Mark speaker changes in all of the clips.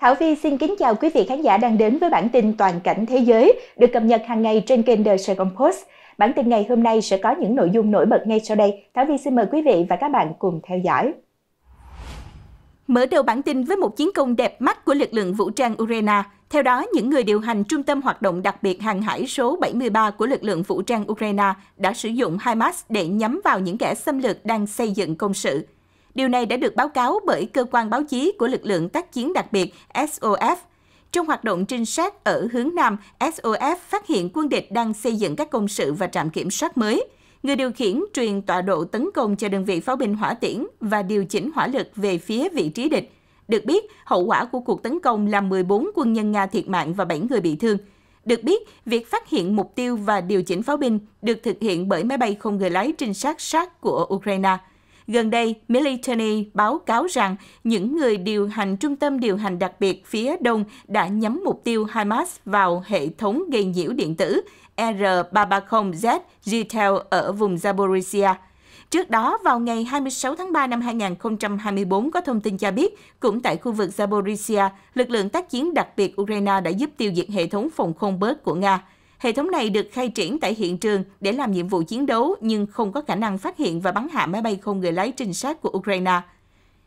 Speaker 1: Thảo Vi xin kính chào quý vị khán giả đang đến với bản tin toàn cảnh thế giới được cập nhật hàng ngày trên kênh The Saigon Post. Bản tin ngày hôm nay sẽ có những nội dung nổi bật ngay sau đây. Thảo Vi xin mời quý vị và các bạn cùng theo dõi. Mở đầu bản tin với một chiến công đẹp mắt của lực lượng vũ trang Ukraine. Theo đó, những người điều hành Trung tâm Hoạt động Đặc biệt Hàng hải số 73 của lực lượng vũ trang Ukraine đã sử dụng HIMARS để nhắm vào những kẻ xâm lược đang xây dựng công sự. Điều này đã được báo cáo bởi cơ quan báo chí của lực lượng tác chiến đặc biệt SOF. Trong hoạt động trinh sát ở hướng Nam, SOF phát hiện quân địch đang xây dựng các công sự và trạm kiểm soát mới. Người điều khiển truyền tọa độ tấn công cho đơn vị pháo binh hỏa tiễn và điều chỉnh hỏa lực về phía vị trí địch. Được biết, hậu quả của cuộc tấn công là 14 quân nhân Nga thiệt mạng và 7 người bị thương. Được biết, việc phát hiện mục tiêu và điều chỉnh pháo binh được thực hiện bởi máy bay không người lái trinh sát sát của Ukraine. Gần đây, Military báo cáo rằng những người điều hành trung tâm điều hành đặc biệt phía đông đã nhắm mục tiêu Hamas vào hệ thống gây nhiễu điện tử R330Z Gtel ở vùng Zaporizhia. Trước đó, vào ngày 26 tháng 3 năm 2024, có thông tin cho biết, cũng tại khu vực Zaporizhia, lực lượng tác chiến đặc biệt Ukraine đã giúp tiêu diệt hệ thống phòng không bớt của Nga. Hệ thống này được khai triển tại hiện trường để làm nhiệm vụ chiến đấu nhưng không có khả năng phát hiện và bắn hạ máy bay không người lái trinh sát của Ukraine.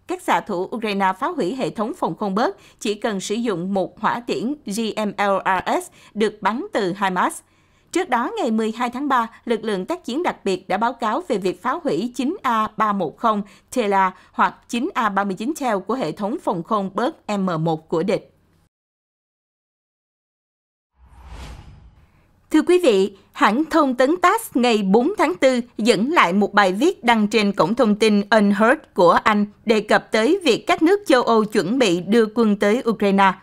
Speaker 1: Các xạ thủ Ukraine phá hủy hệ thống phòng không bớt chỉ cần sử dụng một hỏa tiễn GMLRS được bắn từ HIMARS. Trước đó, ngày 12 tháng 3, lực lượng tác chiến đặc biệt đã báo cáo về việc phá hủy 9A310 Tela hoặc 9A39 theo của hệ thống phòng không bớt M1 của địch. Thưa quý vị, hãng thông tấn TASS ngày 4 tháng 4 dẫn lại một bài viết đăng trên cổng thông tin Unheard của Anh đề cập tới việc các nước châu Âu chuẩn bị đưa quân tới Ukraine.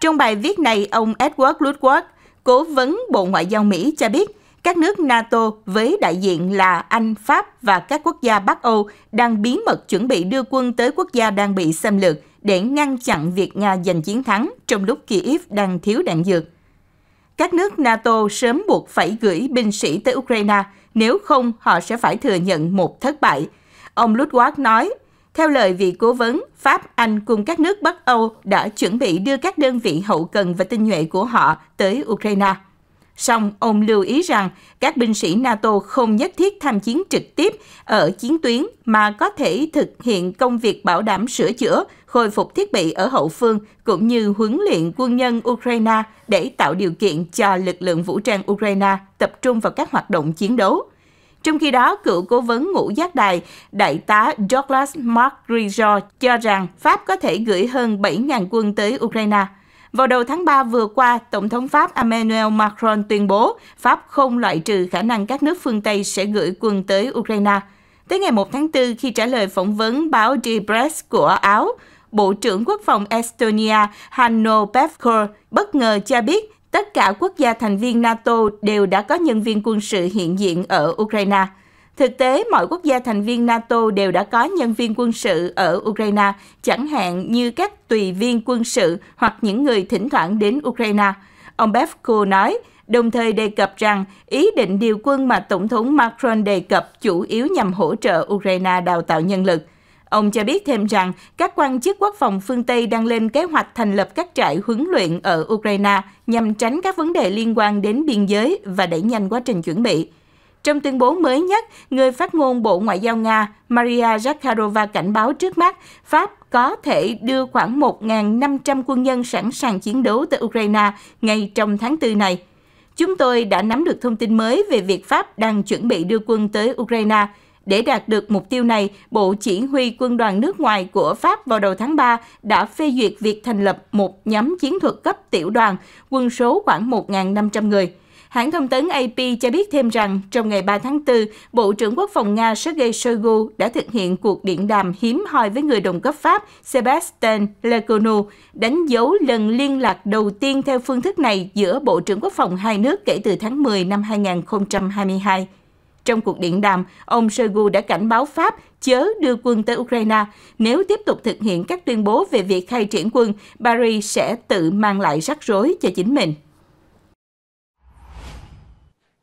Speaker 1: Trong bài viết này, ông Edward Ludward, cố vấn Bộ Ngoại giao Mỹ cho biết các nước NATO với đại diện là Anh, Pháp và các quốc gia Bắc Âu đang bí mật chuẩn bị đưa quân tới quốc gia đang bị xâm lược để ngăn chặn việc Nga giành chiến thắng trong lúc Kyiv đang thiếu đạn dược các nước NATO sớm buộc phải gửi binh sĩ tới Ukraine, nếu không họ sẽ phải thừa nhận một thất bại. Ông Ludwig nói, theo lời vị cố vấn, Pháp, Anh cùng các nước Bắc Âu đã chuẩn bị đưa các đơn vị hậu cần và tinh nhuệ của họ tới Ukraine. Song ông lưu ý rằng các binh sĩ NATO không nhất thiết tham chiến trực tiếp ở chiến tuyến mà có thể thực hiện công việc bảo đảm sửa chữa, khôi phục thiết bị ở hậu phương cũng như huấn luyện quân nhân Ukraine để tạo điều kiện cho lực lượng vũ trang Ukraine tập trung vào các hoạt động chiến đấu. Trong khi đó, cựu cố vấn ngũ giác đài, đại tá Douglas Mark Grisor cho rằng Pháp có thể gửi hơn 7.000 quân tới Ukraine – vào đầu tháng 3 vừa qua, Tổng thống Pháp Emmanuel Macron tuyên bố Pháp không loại trừ khả năng các nước phương Tây sẽ gửi quân tới Ukraine. Tới ngày 1 tháng 4, khi trả lời phỏng vấn báo Die Press của Áo, Bộ trưởng Quốc phòng Estonia Hanno Pevkor bất ngờ cho biết tất cả quốc gia thành viên NATO đều đã có nhân viên quân sự hiện diện ở Ukraine. Thực tế, mọi quốc gia thành viên NATO đều đã có nhân viên quân sự ở Ukraine, chẳng hạn như các tùy viên quân sự hoặc những người thỉnh thoảng đến Ukraine. Ông Bevko nói, đồng thời đề cập rằng ý định điều quân mà Tổng thống Macron đề cập chủ yếu nhằm hỗ trợ Ukraine đào tạo nhân lực. Ông cho biết thêm rằng các quan chức quốc phòng phương Tây đang lên kế hoạch thành lập các trại huấn luyện ở Ukraine nhằm tránh các vấn đề liên quan đến biên giới và đẩy nhanh quá trình chuẩn bị. Trong tuyên bố mới nhất, người phát ngôn Bộ Ngoại giao Nga Maria Zakharova cảnh báo trước mắt Pháp có thể đưa khoảng 1.500 quân nhân sẵn sàng chiến đấu tới Ukraine ngay trong tháng 4 này. Chúng tôi đã nắm được thông tin mới về việc Pháp đang chuẩn bị đưa quân tới Ukraine. Để đạt được mục tiêu này, Bộ Chỉ huy Quân đoàn nước ngoài của Pháp vào đầu tháng 3 đã phê duyệt việc thành lập một nhóm chiến thuật cấp tiểu đoàn, quân số khoảng 1.500 người. Hãng thông tấn AP cho biết thêm rằng trong ngày 3 tháng 4, Bộ trưởng Quốc phòng Nga Sergei Shoigu đã thực hiện cuộc điện đàm hiếm hoi với người đồng cấp Pháp Sebastian Lecornu, đánh dấu lần liên lạc đầu tiên theo phương thức này giữa Bộ trưởng Quốc phòng hai nước kể từ tháng 10 năm 2022. Trong cuộc điện đàm, ông Shoigu đã cảnh báo Pháp chớ đưa quân tới Ukraine. Nếu tiếp tục thực hiện các tuyên bố về việc khai triển quân, Paris sẽ tự mang lại rắc rối cho chính mình.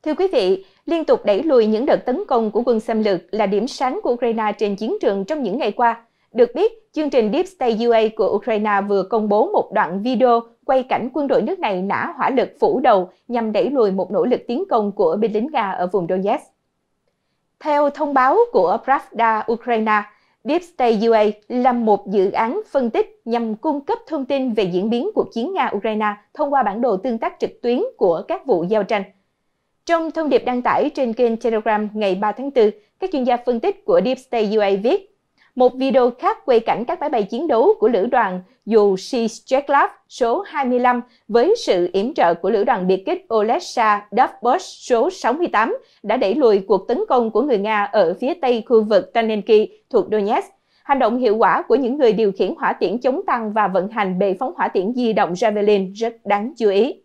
Speaker 1: Thưa quý vị, liên tục đẩy lùi những đợt tấn công của quân xâm lược là điểm sáng của Ukraine trên chiến trường trong những ngày qua. Được biết, chương trình Deep State UA của Ukraine vừa công bố một đoạn video quay cảnh quân đội nước này nã hỏa lực phủ đầu nhằm đẩy lùi một nỗ lực tiến công của binh lính Nga ở vùng Donetsk. Theo thông báo của Pravda Ukraine, Deep State UA là một dự án phân tích nhằm cung cấp thông tin về diễn biến cuộc chiến Nga-Ukraine thông qua bản đồ tương tác trực tuyến của các vụ giao tranh – trong thông điệp đăng tải trên kênh Telegram ngày 3 tháng 4, các chuyên gia phân tích của Deep State UA viết, một video khác quay cảnh các máy bay chiến đấu của lữ đoàn dù Shecheklav số 25 với sự yểm trợ của lữ đoàn biệt kích Olesha Dovbos số 68 đã đẩy lùi cuộc tấn công của người Nga ở phía tây khu vực Tanenki thuộc Donetsk. Hành động hiệu quả của những người điều khiển hỏa tiễn chống tăng và vận hành bệ phóng hỏa tiễn di động Javelin rất đáng chú ý.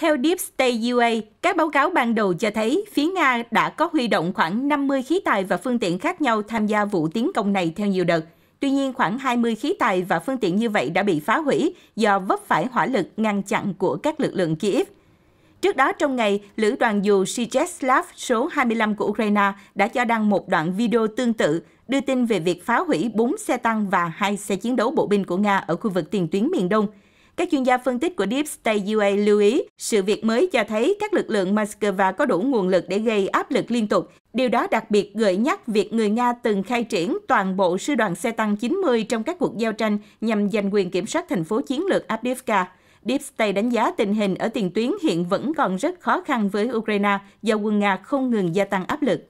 Speaker 1: Theo Deep State UA, các báo cáo ban đầu cho thấy phía Nga đã có huy động khoảng 50 khí tài và phương tiện khác nhau tham gia vụ tiến công này theo nhiều đợt. Tuy nhiên, khoảng 20 khí tài và phương tiện như vậy đã bị phá hủy do vấp phải hỏa lực ngăn chặn của các lực lượng Kiev. Trước đó trong ngày, lữ đoàn dù Sijeslav số 25 của Ukraine đã cho đăng một đoạn video tương tự đưa tin về việc phá hủy 4 xe tăng và 2 xe chiến đấu bộ binh của Nga ở khu vực tiền tuyến miền Đông – các chuyên gia phân tích của Deep State UA lưu ý, sự việc mới cho thấy các lực lượng Moscow có đủ nguồn lực để gây áp lực liên tục. Điều đó đặc biệt gợi nhắc việc người Nga từng khai triển toàn bộ sư đoàn xe tăng 90 trong các cuộc giao tranh nhằm giành quyền kiểm soát thành phố chiến lược Avdiivka. Deep State đánh giá tình hình ở tiền tuyến hiện vẫn còn rất khó khăn với Ukraine do quân Nga không ngừng gia tăng áp lực.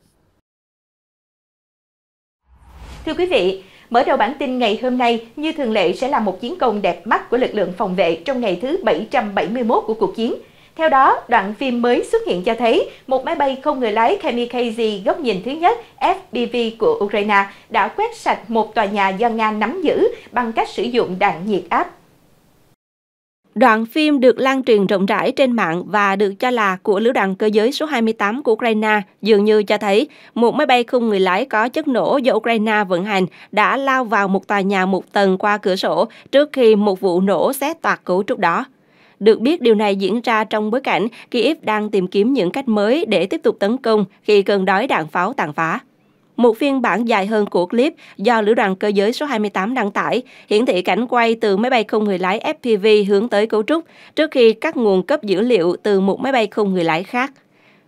Speaker 1: Thưa quý vị, Mở đầu bản tin ngày hôm nay, như thường lệ sẽ là một chiến công đẹp mắt của lực lượng phòng vệ trong ngày thứ 771 của cuộc chiến. Theo đó, đoạn phim mới xuất hiện cho thấy một máy bay không người lái kamikaze góc nhìn thứ nhất FPV của Ukraine đã quét sạch một tòa nhà do Nga nắm giữ bằng cách sử dụng đạn nhiệt áp
Speaker 2: Đoạn phim được lan truyền rộng rãi trên mạng và được cho là của lữ đoàn cơ giới số 28 của Ukraine dường như cho thấy một máy bay không người lái có chất nổ do Ukraine vận hành đã lao vào một tòa nhà một tầng qua cửa sổ trước khi một vụ nổ xé toạc cấu trúc đó. Được biết điều này diễn ra trong bối cảnh Kyiv đang tìm kiếm những cách mới để tiếp tục tấn công khi cơn đói đạn pháo tàn phá. Một phiên bản dài hơn của clip do Lữ đoàn Cơ giới số 28 đăng tải hiển thị cảnh quay từ máy bay không người lái FPV hướng tới cấu trúc trước khi các nguồn cấp dữ liệu từ một máy bay không người lái khác.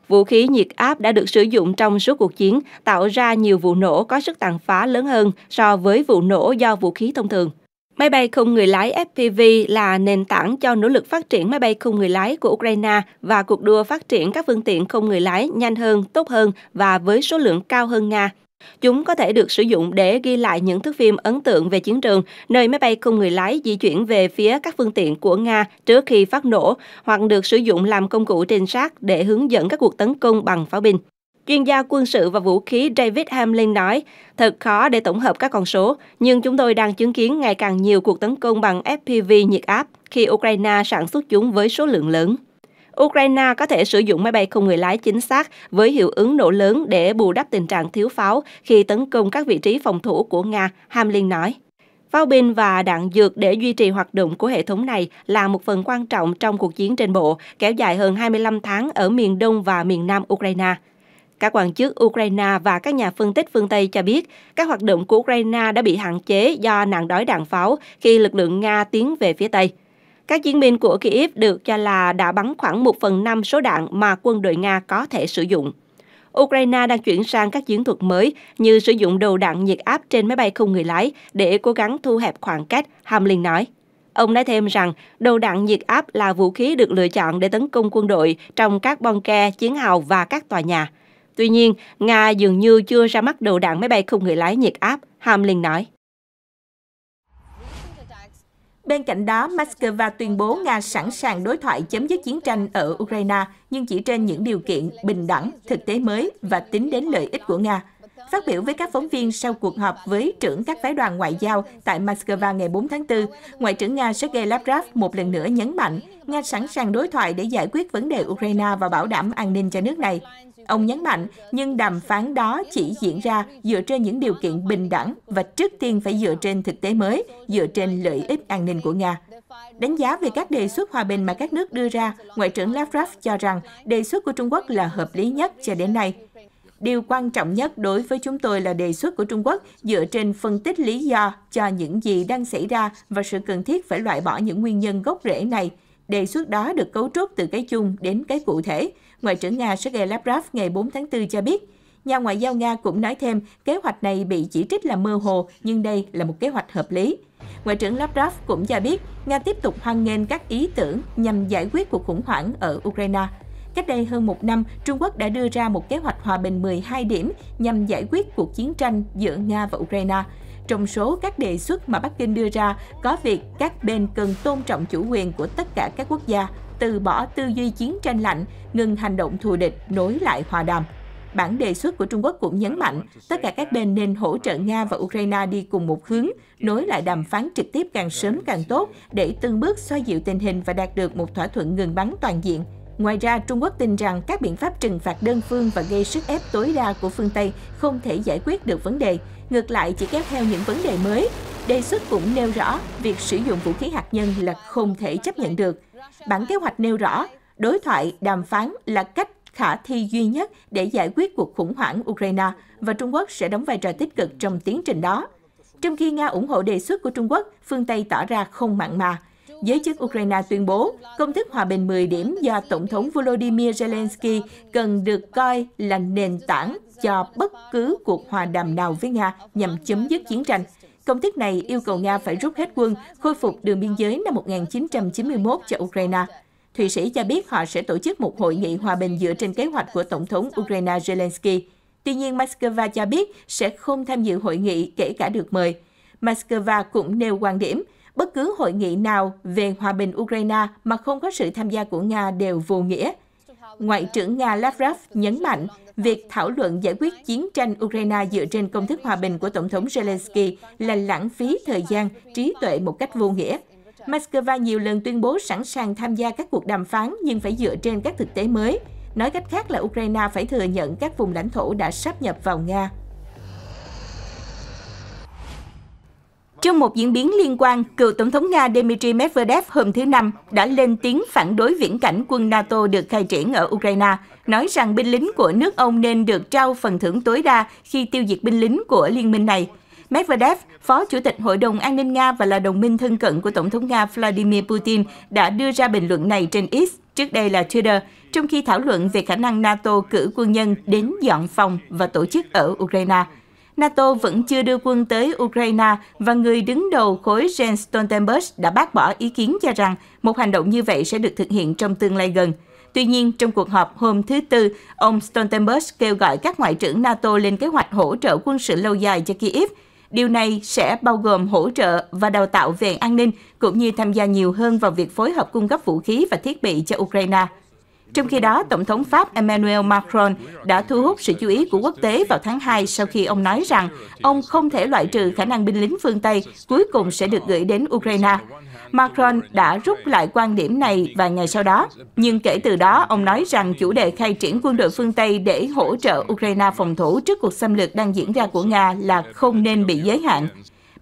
Speaker 2: Vũ khí nhiệt áp đã được sử dụng trong suốt cuộc chiến, tạo ra nhiều vụ nổ có sức tàn phá lớn hơn so với vụ nổ do vũ khí thông thường. Máy bay không người lái FPV là nền tảng cho nỗ lực phát triển máy bay không người lái của Ukraine và cuộc đua phát triển các phương tiện không người lái nhanh hơn, tốt hơn và với số lượng cao hơn Nga. Chúng có thể được sử dụng để ghi lại những thước phim ấn tượng về chiến trường, nơi máy bay không người lái di chuyển về phía các phương tiện của Nga trước khi phát nổ, hoặc được sử dụng làm công cụ trinh sát để hướng dẫn các cuộc tấn công bằng pháo binh. Chuyên gia quân sự và vũ khí David Hamlin nói, thật khó để tổng hợp các con số, nhưng chúng tôi đang chứng kiến ngày càng nhiều cuộc tấn công bằng FPV nhiệt áp khi Ukraine sản xuất chúng với số lượng lớn. Ukraine có thể sử dụng máy bay không người lái chính xác với hiệu ứng nổ lớn để bù đắp tình trạng thiếu pháo khi tấn công các vị trí phòng thủ của Nga, Hamlin nói. Pháo binh và đạn dược để duy trì hoạt động của hệ thống này là một phần quan trọng trong cuộc chiến trên bộ kéo dài hơn 25 tháng ở miền Đông và miền Nam Ukraine. Các quan chức Ukraine và các nhà phân tích phương Tây cho biết các hoạt động của Ukraine đã bị hạn chế do nạn đói đạn pháo khi lực lượng Nga tiến về phía Tây. Các chiến binh của Kyiv được cho là đã bắn khoảng 1 phần 5 số đạn mà quân đội Nga có thể sử dụng. Ukraine đang chuyển sang các chiến thuật mới như sử dụng đầu đạn nhiệt áp trên máy bay không người lái để cố gắng thu hẹp khoảng cách, Hamlin nói. Ông nói thêm rằng đầu đạn nhiệt áp là vũ khí được lựa chọn để tấn công quân đội trong các bon ke, chiến hào và các tòa nhà. Tuy nhiên, Nga dường như chưa ra mắt đầu đạn máy bay không người lái nhiệt áp, Hamlin nói. Bên cạnh đó, Moscow tuyên bố Nga sẵn
Speaker 1: sàng đối thoại chấm dứt chiến tranh ở Ukraine, nhưng chỉ trên những điều kiện bình đẳng, thực tế mới và tính đến lợi ích của Nga. Phát biểu với các phóng viên sau cuộc họp với trưởng các phái đoàn ngoại giao tại Moscow ngày 4 tháng 4, Ngoại trưởng Nga Sergei Lavrov một lần nữa nhấn mạnh Nga sẵn sàng đối thoại để giải quyết vấn đề Ukraine và bảo đảm an ninh cho nước này. Ông nhấn mạnh, nhưng đàm phán đó chỉ diễn ra dựa trên những điều kiện bình đẳng và trước tiên phải dựa trên thực tế mới, dựa trên lợi ích an ninh của Nga. Đánh giá về các đề xuất hòa bình mà các nước đưa ra, Ngoại trưởng Lavrov cho rằng đề xuất của Trung Quốc là hợp lý nhất cho đến nay. Điều quan trọng nhất đối với chúng tôi là đề xuất của Trung Quốc dựa trên phân tích lý do cho những gì đang xảy ra và sự cần thiết phải loại bỏ những nguyên nhân gốc rễ này. Đề xuất đó được cấu trúc từ cái chung đến cái cụ thể, Ngoại trưởng Nga Sergei Lavrov ngày 4 tháng 4 cho biết, nhà ngoại giao Nga cũng nói thêm kế hoạch này bị chỉ trích là mơ hồ, nhưng đây là một kế hoạch hợp lý. Ngoại trưởng Lavrov cũng cho biết Nga tiếp tục hoan nghênh các ý tưởng nhằm giải quyết cuộc khủng hoảng ở Ukraine. Cách đây hơn một năm, Trung Quốc đã đưa ra một kế hoạch hòa bình 12 điểm nhằm giải quyết cuộc chiến tranh giữa Nga và Ukraine. Trong số các đề xuất mà Bắc Kinh đưa ra có việc các bên cần tôn trọng chủ quyền của tất cả các quốc gia, từ bỏ tư duy chiến tranh lạnh, ngừng hành động thù địch, nối lại hòa đàm. Bản đề xuất của Trung Quốc cũng nhấn mạnh tất cả các bên nên hỗ trợ Nga và Ukraine đi cùng một hướng, nối lại đàm phán trực tiếp càng sớm càng tốt để từng bước xoa dịu tình hình và đạt được một thỏa thuận ngừng bắn toàn diện. Ngoài ra, Trung Quốc tin rằng các biện pháp trừng phạt đơn phương và gây sức ép tối đa của phương Tây không thể giải quyết được vấn đề, ngược lại chỉ kéo theo những vấn đề mới. Đề xuất cũng nêu rõ việc sử dụng vũ khí hạt nhân là không thể chấp nhận được Bản kế hoạch nêu rõ, đối thoại, đàm phán là cách khả thi duy nhất để giải quyết cuộc khủng hoảng Ukraine và Trung Quốc sẽ đóng vai trò tích cực trong tiến trình đó. Trong khi Nga ủng hộ đề xuất của Trung Quốc, phương Tây tỏ ra không mặn mà. Giới chức Ukraine tuyên bố công thức hòa bình 10 điểm do Tổng thống Volodymyr Zelensky cần được coi là nền tảng cho bất cứ cuộc hòa đàm nào với Nga nhằm chấm dứt chiến tranh. Công thức này yêu cầu Nga phải rút hết quân, khôi phục đường biên giới năm 1991 cho Ukraine. Thụy Sĩ cho biết họ sẽ tổ chức một hội nghị hòa bình dựa trên kế hoạch của Tổng thống Ukraine Zelensky. Tuy nhiên, Moscow cho biết sẽ không tham dự hội nghị kể cả được mời. Moscow cũng nêu quan điểm, bất cứ hội nghị nào về hòa bình Ukraine mà không có sự tham gia của Nga đều vô nghĩa. Ngoại trưởng Nga Lavrov nhấn mạnh việc thảo luận giải quyết chiến tranh Ukraine dựa trên công thức hòa bình của Tổng thống Zelensky là lãng phí thời gian, trí tuệ một cách vô nghĩa. Moscow nhiều lần tuyên bố sẵn sàng tham gia các cuộc đàm phán nhưng phải dựa trên các thực tế mới. Nói cách khác là Ukraine phải thừa nhận các vùng lãnh thổ đã sáp nhập vào Nga. Trong một diễn biến liên quan, cựu Tổng thống Nga Dmitry Medvedev hôm thứ Năm đã lên tiếng phản đối viễn cảnh quân NATO được khai triển ở Ukraine, nói rằng binh lính của nước ông nên được trao phần thưởng tối đa khi tiêu diệt binh lính của liên minh này. Medvedev, Phó Chủ tịch Hội đồng An ninh Nga và là đồng minh thân cận của Tổng thống Nga Vladimir Putin, đã đưa ra bình luận này trên X, trước đây là Twitter, trong khi thảo luận về khả năng NATO cử quân nhân đến dọn phòng và tổ chức ở Ukraine. NATO vẫn chưa đưa quân tới Ukraine và người đứng đầu khối Jens Stoltenberg đã bác bỏ ý kiến cho rằng một hành động như vậy sẽ được thực hiện trong tương lai gần. Tuy nhiên, trong cuộc họp hôm thứ Tư, ông Stoltenberg kêu gọi các ngoại trưởng NATO lên kế hoạch hỗ trợ quân sự lâu dài cho Kyiv. Điều này sẽ bao gồm hỗ trợ và đào tạo về an ninh, cũng như tham gia nhiều hơn vào việc phối hợp cung cấp vũ khí và thiết bị cho Ukraine. Trong khi đó, Tổng thống Pháp Emmanuel Macron đã thu hút sự chú ý của quốc tế vào tháng 2 sau khi ông nói rằng ông không thể loại trừ khả năng binh lính phương Tây cuối cùng sẽ được gửi đến Ukraine. Macron đã rút lại quan điểm này vài ngày sau đó, nhưng kể từ đó ông nói rằng chủ đề khai triển quân đội phương Tây để hỗ trợ Ukraine phòng thủ trước cuộc xâm lược đang diễn ra của Nga là không nên bị giới hạn.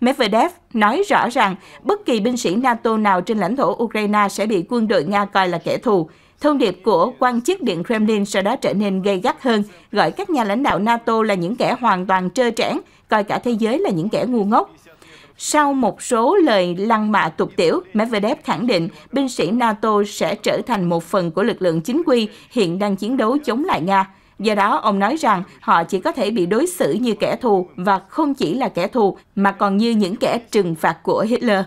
Speaker 1: Medvedev nói rõ rằng bất kỳ binh sĩ NATO nào trên lãnh thổ Ukraine sẽ bị quân đội Nga coi là kẻ thù, Thông điệp của quan chức Điện Kremlin sau đó trở nên gây gắt hơn, gọi các nhà lãnh đạo NATO là những kẻ hoàn toàn trơ trẽn, coi cả thế giới là những kẻ ngu ngốc. Sau một số lời lăng mạ tục tiểu, Medvedev khẳng định binh sĩ NATO sẽ trở thành một phần của lực lượng chính quy hiện đang chiến đấu chống lại Nga. Do đó, ông nói rằng họ chỉ có thể bị đối xử như kẻ thù và không chỉ là kẻ thù mà còn như những kẻ trừng phạt của Hitler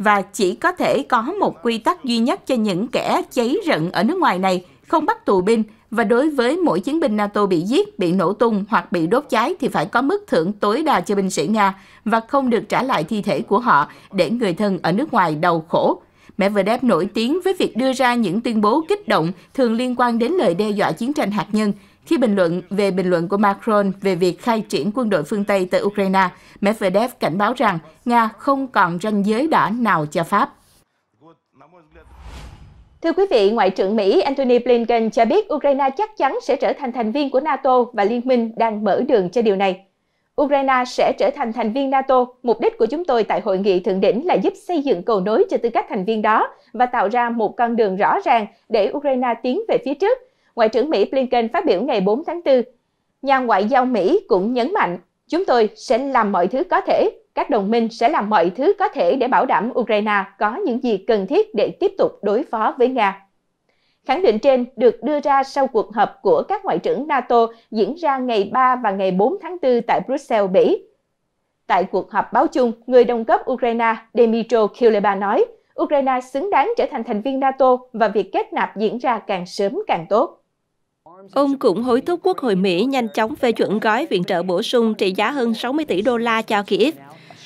Speaker 1: và chỉ có thể có một quy tắc duy nhất cho những kẻ cháy rận ở nước ngoài này, không bắt tù binh và đối với mỗi chiến binh NATO bị giết, bị nổ tung hoặc bị đốt cháy thì phải có mức thưởng tối đa cho binh sĩ Nga và không được trả lại thi thể của họ để người thân ở nước ngoài đau khổ. Medvedev nổi tiếng với việc đưa ra những tuyên bố kích động thường liên quan đến lời đe dọa chiến tranh hạt nhân – khi bình luận về bình luận của Macron về việc khai triển quân đội phương Tây tới Ukraine, Medvedev cảnh báo rằng Nga không còn ranh giới đỏ nào cho Pháp. Thưa quý vị, Ngoại trưởng Mỹ Antony Blinken cho biết Ukraine chắc chắn sẽ trở thành thành viên của NATO và liên minh đang mở đường cho điều này. Ukraine sẽ trở thành thành viên NATO. Mục đích của chúng tôi tại hội nghị thượng đỉnh là giúp xây dựng cầu nối cho tư cách thành viên đó và tạo ra một con đường rõ ràng để Ukraine tiến về phía trước, Ngoại trưởng Mỹ Blinken phát biểu ngày 4 tháng 4. Nhà ngoại giao Mỹ cũng nhấn mạnh, chúng tôi sẽ làm mọi thứ có thể, các đồng minh sẽ làm mọi thứ có thể để bảo đảm Ukraine có những gì cần thiết để tiếp tục đối phó với Nga. Khẳng định trên được đưa ra sau cuộc họp của các ngoại trưởng NATO diễn ra ngày 3 và ngày 4 tháng 4 tại Brussels, Bỉ. Tại cuộc họp báo chung, người đồng cấp Ukraine Dmytro Kuleba nói, Ukraine xứng đáng trở thành thành viên NATO
Speaker 2: và việc kết nạp diễn ra càng sớm càng tốt. Ông cũng hối thúc Quốc hội Mỹ nhanh chóng phê chuẩn gói viện trợ bổ sung trị giá hơn 60 tỷ đô la cho Kyiv.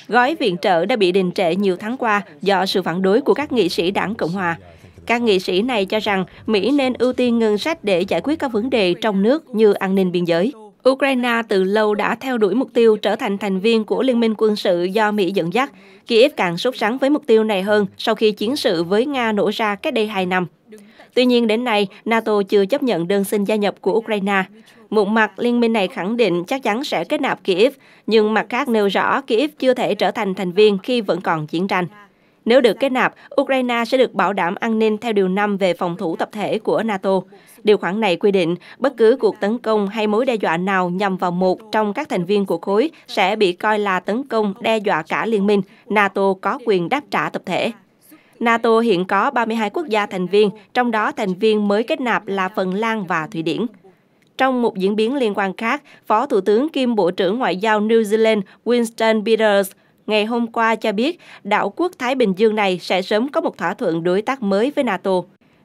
Speaker 2: Gói viện trợ đã bị đình trệ nhiều tháng qua do sự phản đối của các nghị sĩ đảng Cộng hòa. Các nghị sĩ này cho rằng Mỹ nên ưu tiên ngân sách để giải quyết các vấn đề trong nước như an ninh biên giới. Ukraine từ lâu đã theo đuổi mục tiêu trở thành thành viên của Liên minh quân sự do Mỹ dẫn dắt. Kyiv càng sốt sắng với mục tiêu này hơn sau khi chiến sự với Nga nổ ra cách đây 2 năm. Tuy nhiên đến nay, NATO chưa chấp nhận đơn xin gia nhập của Ukraine. Một mặt, liên minh này khẳng định chắc chắn sẽ kết nạp Kyiv, nhưng mặt khác nêu rõ Kyiv chưa thể trở thành thành viên khi vẫn còn chiến tranh. Nếu được kết nạp, Ukraine sẽ được bảo đảm an ninh theo điều 5 về phòng thủ tập thể của NATO. Điều khoản này quy định bất cứ cuộc tấn công hay mối đe dọa nào nhằm vào một trong các thành viên của khối sẽ bị coi là tấn công đe dọa cả liên minh. NATO có quyền đáp trả tập thể. NATO hiện có 32 quốc gia thành viên, trong đó thành viên mới kết nạp là Phần Lan và Thụy Điển. Trong một diễn biến liên quan khác, Phó Thủ tướng kiêm Bộ trưởng Ngoại giao New Zealand Winston Peters ngày hôm qua cho biết đảo quốc Thái Bình Dương này sẽ sớm có một thỏa thuận đối tác mới với NATO.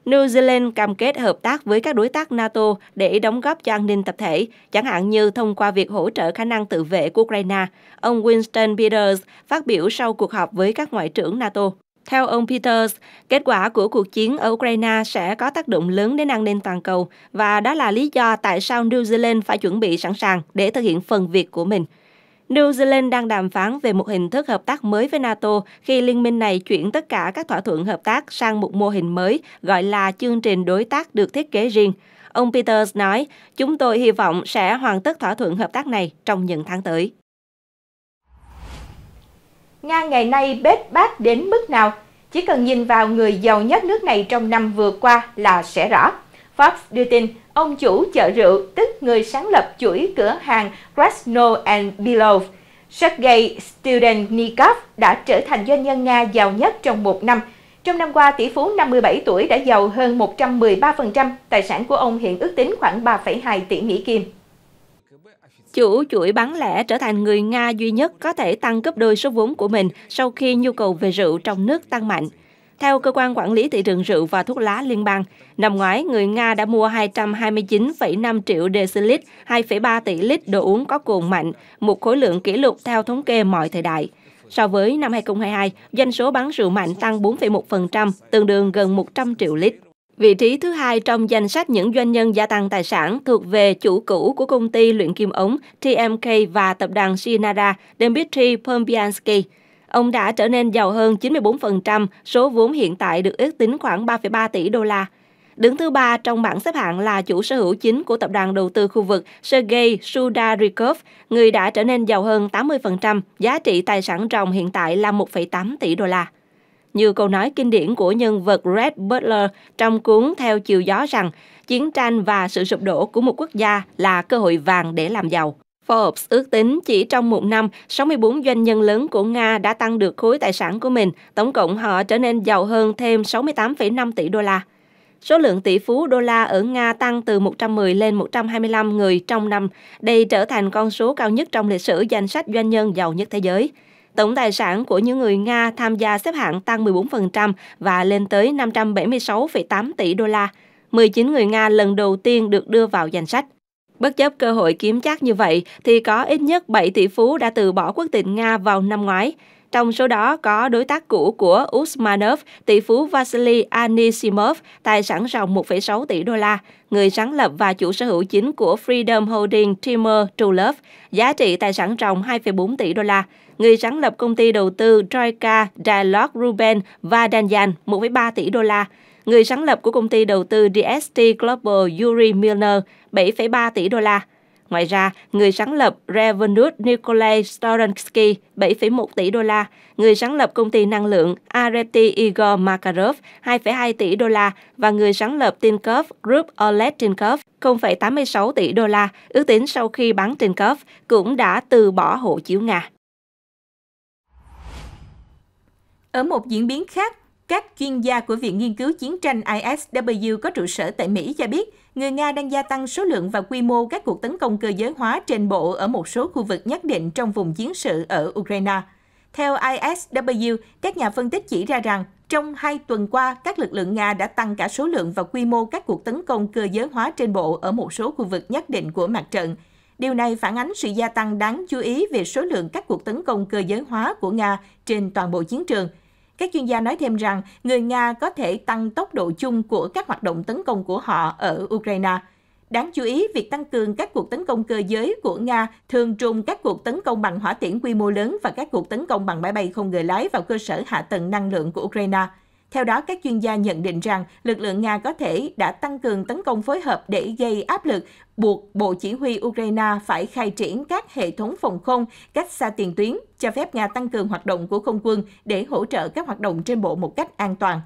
Speaker 2: New Zealand cam kết hợp tác với các đối tác NATO để đóng góp cho an ninh tập thể, chẳng hạn như thông qua việc hỗ trợ khả năng tự vệ của Ukraine, ông Winston Peters phát biểu sau cuộc họp với các ngoại trưởng NATO. Theo ông Peters, kết quả của cuộc chiến ở Ukraine sẽ có tác động lớn đến an ninh toàn cầu và đó là lý do tại sao New Zealand phải chuẩn bị sẵn sàng để thực hiện phần việc của mình. New Zealand đang đàm phán về một hình thức hợp tác mới với NATO khi liên minh này chuyển tất cả các thỏa thuận hợp tác sang một mô hình mới gọi là chương trình đối tác được thiết kế riêng. Ông Peters nói, chúng tôi hy vọng sẽ hoàn tất thỏa thuận hợp tác này trong những tháng tới.
Speaker 1: Nga ngày nay bết bát đến mức nào? Chỉ cần nhìn vào người giàu nhất nước này trong năm vừa qua là sẽ rõ. Fox đưa tin ông chủ chợ rượu, tức người sáng lập chuỗi cửa hàng Krasno and Belov, Sergei Studenikov đã trở thành doanh nhân Nga giàu nhất trong một năm. Trong năm qua, tỷ phú 57 tuổi đã giàu hơn 113%, tài sản của ông hiện ước tính khoảng 3,2 tỷ Mỹ Kim.
Speaker 2: Chủ chuỗi bán lẻ trở thành người Nga duy nhất có thể tăng gấp đôi số vốn của mình sau khi nhu cầu về rượu trong nước tăng mạnh. Theo Cơ quan Quản lý Thị trường Rượu và Thuốc lá Liên bang, năm ngoái người Nga đã mua 229,5 triệu decilit, 2,3 tỷ lít đồ uống có cồn mạnh, một khối lượng kỷ lục theo thống kê mọi thời đại. So với năm 2022, doanh số bán rượu mạnh tăng 4,1%, tương đương gần 100 triệu lít. Vị trí thứ hai trong danh sách những doanh nhân gia tăng tài sản thuộc về chủ cũ của công ty luyện kim ống TMK và tập đoàn Sinara, Dmitry Pombiansky. Ông đã trở nên giàu hơn 94%, số vốn hiện tại được ước tính khoảng 3,3 tỷ đô la. Đứng thứ ba trong bảng xếp hạng là chủ sở hữu chính của tập đoàn đầu tư khu vực Sergei Sudarikov, người đã trở nên giàu hơn 80%, giá trị tài sản ròng hiện tại là 1,8 tỷ đô la. Như câu nói kinh điển của nhân vật Red Butler trong cuốn Theo chiều gió rằng, chiến tranh và sự sụp đổ của một quốc gia là cơ hội vàng để làm giàu. Forbes ước tính chỉ trong một năm, 64 doanh nhân lớn của Nga đã tăng được khối tài sản của mình. Tổng cộng họ trở nên giàu hơn thêm 68,5 tỷ đô la. Số lượng tỷ phú đô la ở Nga tăng từ 110 lên 125 người trong năm. Đây trở thành con số cao nhất trong lịch sử danh sách doanh nhân giàu nhất thế giới. Tổng tài sản của những người Nga tham gia xếp hạng tăng 14% và lên tới 576,8 tỷ đô la. 19 người Nga lần đầu tiên được đưa vào danh sách. Bất chấp cơ hội kiếm chắc như vậy, thì có ít nhất 7 tỷ phú đã từ bỏ quốc tịch Nga vào năm ngoái. Trong số đó có đối tác cũ của Usmanov, tỷ phú Vasily Anisimov, tài sản ròng 1,6 tỷ đô la, người sáng lập và chủ sở hữu chính của Freedom Holding Timur Trulov, giá trị tài sản ròng 2,4 tỷ đô la, người sáng lập công ty đầu tư Troika Dialog Ruben và Danjan, 1,3 tỷ đô la, người sáng lập của công ty đầu tư DST Global Yuri Milner 7,3 tỷ đô la. Ngoài ra, người sáng lập Revolut Nikolai Storonsky 7,1 tỷ đô la, người sáng lập công ty năng lượng Areti Igor Makarov 2,2 tỷ đô la và người sáng lập Tinkoff Group Oleg Tinkoff 0,86 tỷ đô la, ước tính sau khi bán Tinkoff cũng đã từ bỏ hộ chiếu Nga.
Speaker 1: Ở một diễn biến khác, các chuyên gia của Viện Nghiên cứu Chiến tranh ISW có trụ sở tại Mỹ cho biết, người Nga đang gia tăng số lượng và quy mô các cuộc tấn công cơ giới hóa trên bộ ở một số khu vực nhất định trong vùng chiến sự ở Ukraine. Theo ISW, các nhà phân tích chỉ ra rằng trong hai tuần qua, các lực lượng Nga đã tăng cả số lượng và quy mô các cuộc tấn công cơ giới hóa trên bộ ở một số khu vực nhất định của mặt trận. Điều này phản ánh sự gia tăng đáng chú ý về số lượng các cuộc tấn công cơ giới hóa của Nga trên toàn bộ chiến trường – các chuyên gia nói thêm rằng người Nga có thể tăng tốc độ chung của các hoạt động tấn công của họ ở Ukraine. Đáng chú ý, việc tăng cường các cuộc tấn công cơ giới của Nga thường trùng các cuộc tấn công bằng hỏa tiễn quy mô lớn và các cuộc tấn công bằng máy bay không người lái vào cơ sở hạ tầng năng lượng của Ukraine – theo đó, các chuyên gia nhận định rằng lực lượng Nga có thể đã tăng cường tấn công phối hợp để gây áp lực buộc Bộ Chỉ huy Ukraine phải khai triển các hệ thống phòng không cách xa tiền tuyến, cho phép Nga tăng cường hoạt động của không quân để hỗ trợ các hoạt động trên bộ một cách an toàn.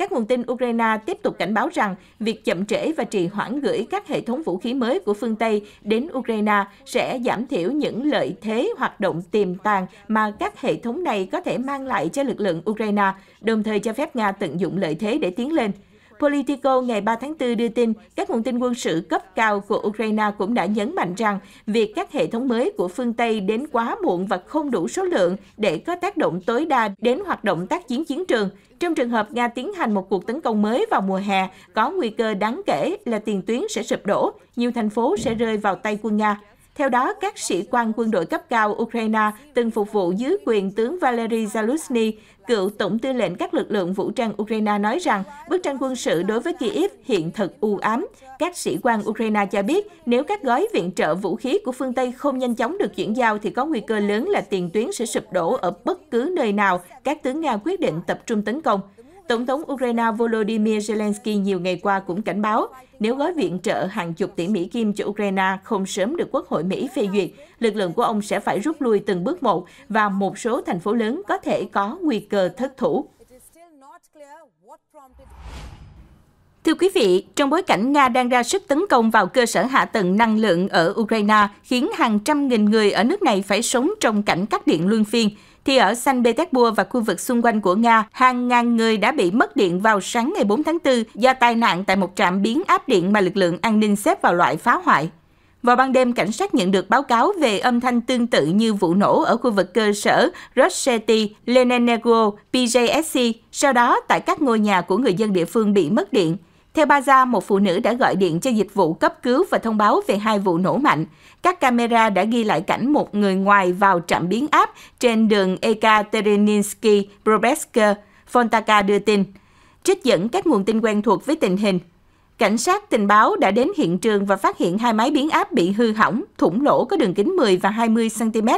Speaker 1: Các nguồn tin Ukraine tiếp tục cảnh báo rằng việc chậm trễ và trì hoãn gửi các hệ thống vũ khí mới của phương Tây đến Ukraine sẽ giảm thiểu những lợi thế hoạt động tiềm tàng mà các hệ thống này có thể mang lại cho lực lượng Ukraine, đồng thời cho phép Nga tận dụng lợi thế để tiến lên. Politico ngày 3 tháng 4 đưa tin, các nguồn tin quân sự cấp cao của Ukraine cũng đã nhấn mạnh rằng việc các hệ thống mới của phương Tây đến quá muộn và không đủ số lượng để có tác động tối đa đến hoạt động tác chiến chiến trường. Trong trường hợp Nga tiến hành một cuộc tấn công mới vào mùa hè, có nguy cơ đáng kể là tiền tuyến sẽ sụp đổ, nhiều thành phố sẽ rơi vào tay quân Nga. Theo đó, các sĩ quan quân đội cấp cao Ukraine từng phục vụ dưới quyền tướng Valery Zaluzny, cựu tổng tư lệnh các lực lượng vũ trang Ukraine nói rằng bức tranh quân sự đối với Kyiv hiện thực u ám. Các sĩ quan Ukraine cho biết nếu các gói viện trợ vũ khí của phương Tây không nhanh chóng được chuyển giao thì có nguy cơ lớn là tiền tuyến sẽ sụp đổ ở bất cứ nơi nào các tướng Nga quyết định tập trung tấn công. Tổng thống Ukraine Volodymyr Zelensky nhiều ngày qua cũng cảnh báo, nếu gói viện trợ hàng chục tỷ Mỹ Kim cho Ukraine không sớm được Quốc hội Mỹ phê duyệt, lực lượng của ông sẽ phải rút lui từng bước một và một số thành phố lớn có thể có nguy cơ thất thủ. Thưa quý vị, trong bối cảnh Nga đang ra sức tấn công vào cơ sở hạ tầng năng lượng ở Ukraine, khiến hàng trăm nghìn người ở nước này phải sống trong cảnh cắt điện luân phiên, thì ở Saint Petersburg và khu vực xung quanh của Nga, hàng ngàn người đã bị mất điện vào sáng ngày 4 tháng 4 do tai nạn tại một trạm biến áp điện mà lực lượng an ninh xếp vào loại phá hoại. Vào ban đêm, cảnh sát nhận được báo cáo về âm thanh tương tự như vụ nổ ở khu vực cơ sở Rosetti, Lenenego, PJSC, sau đó tại các ngôi nhà của người dân địa phương bị mất điện. Theo Baza, một phụ nữ đã gọi điện cho dịch vụ cấp cứu và thông báo về hai vụ nổ mạnh. Các camera đã ghi lại cảnh một người ngoài vào trạm biến áp trên đường Ekaterininsky Probetsk, Fontaka đưa tin. Trích dẫn các nguồn tin quen thuộc với tình hình. Cảnh sát tình báo đã đến hiện trường và phát hiện hai máy biến áp bị hư hỏng, thủng lỗ có đường kính 10 và 20 cm.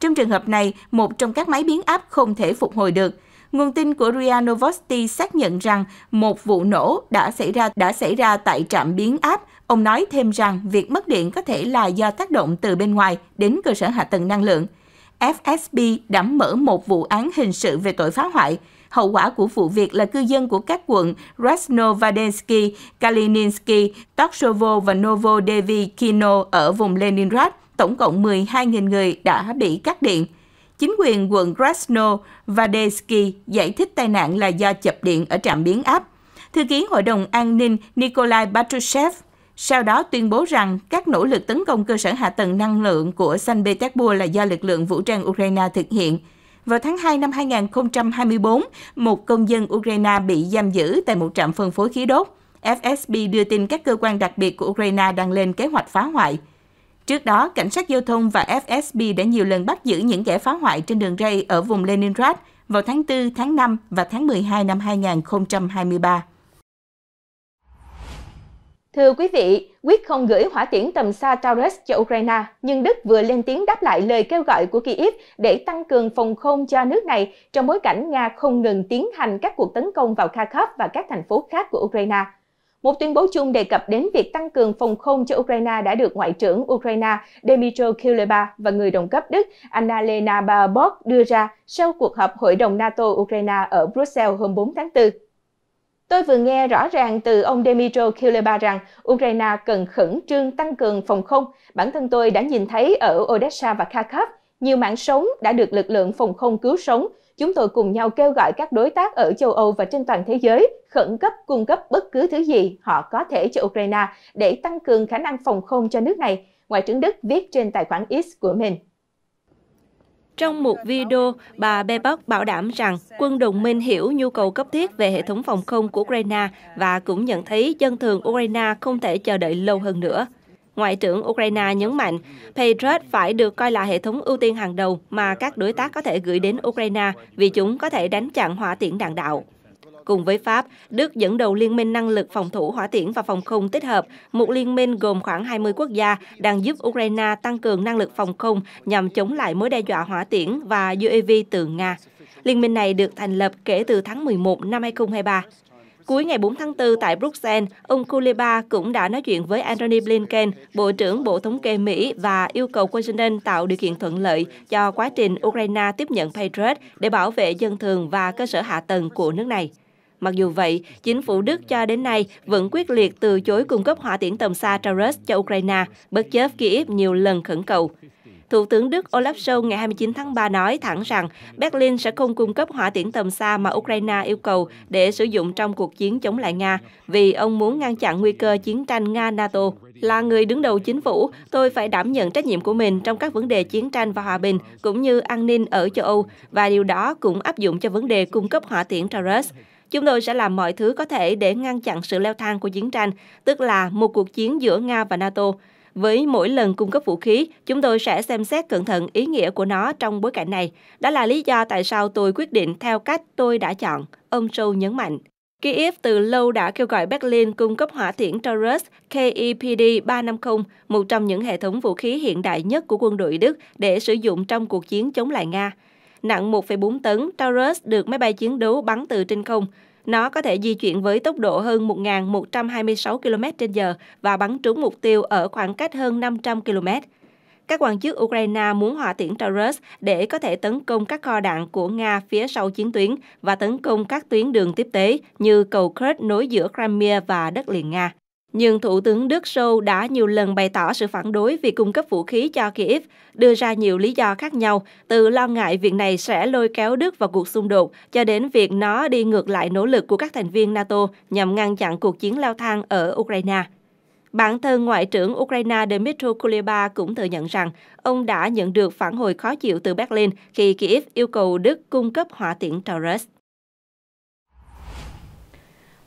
Speaker 1: Trong trường hợp này, một trong các máy biến áp không thể phục hồi được – Nguồn tin của RIA Novosti xác nhận rằng một vụ nổ đã xảy ra đã xảy ra tại trạm biến áp. Ông nói thêm rằng việc mất điện có thể là do tác động từ bên ngoài đến cơ sở hạ tầng năng lượng. FSB đã mở một vụ án hình sự về tội phá hoại. Hậu quả của vụ việc là cư dân của các quận Krasnovodensky, Kalininsky, Tokshovo và Novodevikino ở vùng Leningrad, tổng cộng 12.000 người đã bị cắt điện. Chính quyền quận Krasno Vadesky giải thích tai nạn là do chập điện ở trạm biến áp. Thư ký Hội đồng An ninh Nikolai Patrushev sau đó tuyên bố rằng các nỗ lực tấn công cơ sở hạ tầng năng lượng của San Petersburg là do lực lượng vũ trang Ukraine thực hiện. Vào tháng 2 năm 2024, một công dân Ukraine bị giam giữ tại một trạm phân phối khí đốt. FSB đưa tin các cơ quan đặc biệt của Ukraine đang lên kế hoạch phá hoại. Trước đó, cảnh sát giao thông và FSB đã nhiều lần bắt giữ những kẻ phá hoại trên đường ray ở vùng Leningrad vào tháng 4, tháng 5 và tháng 12 năm 2023. Thưa quý vị, quyết không gửi hỏa tiễn tầm xa Taurus cho Ukraine, nhưng Đức vừa lên tiếng đáp lại lời kêu gọi của Kyiv để tăng cường phòng không cho nước này trong bối cảnh Nga không ngừng tiến hành các cuộc tấn công vào Kharkov và các thành phố khác của Ukraine. Một tuyên bố chung đề cập đến việc tăng cường phòng không cho Ukraine đã được Ngoại trưởng Ukraine Dmytro Kuleba và người đồng cấp Đức Annalena Baerbock đưa ra sau cuộc họp Hội đồng NATO-Ukraine ở Brussels hôm 4 tháng 4. Tôi vừa nghe rõ ràng từ ông Dmytro Kuleba rằng Ukraine cần khẩn trương tăng cường phòng không. Bản thân tôi đã nhìn thấy ở Odessa và Kharkov, nhiều mạng sống đã được lực lượng phòng không cứu sống, chúng tôi cùng nhau kêu gọi các đối tác ở châu Âu và trên toàn thế giới khẩn cấp cung cấp bất cứ thứ gì họ có thể cho Ukraine để tăng cường khả năng phòng không cho nước này, Ngoại trưởng Đức viết trên tài khoản X của mình.
Speaker 2: Trong một video, bà Baerbock bảo đảm rằng quân đồng minh hiểu nhu cầu cấp thiết về hệ thống phòng không của Ukraine và cũng nhận thấy dân thường Ukraine không thể chờ đợi lâu hơn nữa. Ngoại trưởng Ukraine nhấn mạnh, Patriot phải được coi là hệ thống ưu tiên hàng đầu mà các đối tác có thể gửi đến Ukraine vì chúng có thể đánh chặn hỏa tiễn đạn đạo. Cùng với Pháp, Đức dẫn đầu Liên minh Năng lực Phòng thủ Hỏa tiễn và Phòng không tích hợp, một liên minh gồm khoảng 20 quốc gia đang giúp Ukraine tăng cường năng lực phòng không nhằm chống lại mối đe dọa hỏa tiễn và UAV từ Nga. Liên minh này được thành lập kể từ tháng 11 năm 2023. Cuối ngày 4 tháng 4 tại Bruxelles, ông Kuleba cũng đã nói chuyện với Anthony Blinken, Bộ trưởng Bộ Thống kê Mỹ và yêu cầu Washington tạo điều kiện thuận lợi cho quá trình Ukraine tiếp nhận Patriot để bảo vệ dân thường và cơ sở hạ tầng của nước này. Mặc dù vậy, chính phủ Đức cho đến nay vẫn quyết liệt từ chối cung cấp hỏa tiễn tầm xa Taurus cho Ukraine, bất chấp Kyiv nhiều lần khẩn cầu. Thủ tướng Đức Olaf Scholz ngày 29 tháng 3 nói thẳng rằng Berlin sẽ không cung cấp hỏa tiễn tầm xa mà Ukraine yêu cầu để sử dụng trong cuộc chiến chống lại Nga, vì ông muốn ngăn chặn nguy cơ chiến tranh Nga-NATO. Là người đứng đầu chính phủ, tôi phải đảm nhận trách nhiệm của mình trong các vấn đề chiến tranh và hòa bình, cũng như an ninh ở châu Âu, và điều đó cũng áp dụng cho vấn đề cung cấp hỏa tiễn Taurus. Chúng tôi sẽ làm mọi thứ có thể để ngăn chặn sự leo thang của chiến tranh, tức là một cuộc chiến giữa Nga và NATO. Với mỗi lần cung cấp vũ khí, chúng tôi sẽ xem xét cẩn thận ý nghĩa của nó trong bối cảnh này. Đó là lý do tại sao tôi quyết định theo cách tôi đã chọn, ông Châu nhấn mạnh. Kiev từ lâu đã kêu gọi Berlin cung cấp hỏa tiễn Taurus KEPD-350, một trong những hệ thống vũ khí hiện đại nhất của quân đội Đức để sử dụng trong cuộc chiến chống lại Nga. Nặng 1,4 tấn, Taurus được máy bay chiến đấu bắn từ trên không, nó có thể di chuyển với tốc độ hơn 1.126 km h và bắn trúng mục tiêu ở khoảng cách hơn 500 km. Các quan chức Ukraine muốn hỏa tiễn Taurus để có thể tấn công các kho đạn của Nga phía sau chiến tuyến và tấn công các tuyến đường tiếp tế như cầu Kerch nối giữa Crimea và đất liền Nga. Nhưng Thủ tướng Đức Sâu đã nhiều lần bày tỏ sự phản đối việc cung cấp vũ khí cho Kiev, đưa ra nhiều lý do khác nhau, từ lo ngại việc này sẽ lôi kéo Đức vào cuộc xung đột, cho đến việc nó đi ngược lại nỗ lực của các thành viên NATO nhằm ngăn chặn cuộc chiến leo thang ở Ukraine. Bản thân Ngoại trưởng Ukraine Dmytro Kuleba cũng thừa nhận rằng ông đã nhận được phản hồi khó chịu từ Berlin khi Kiev yêu cầu Đức cung cấp hỏa tiễn Taurus.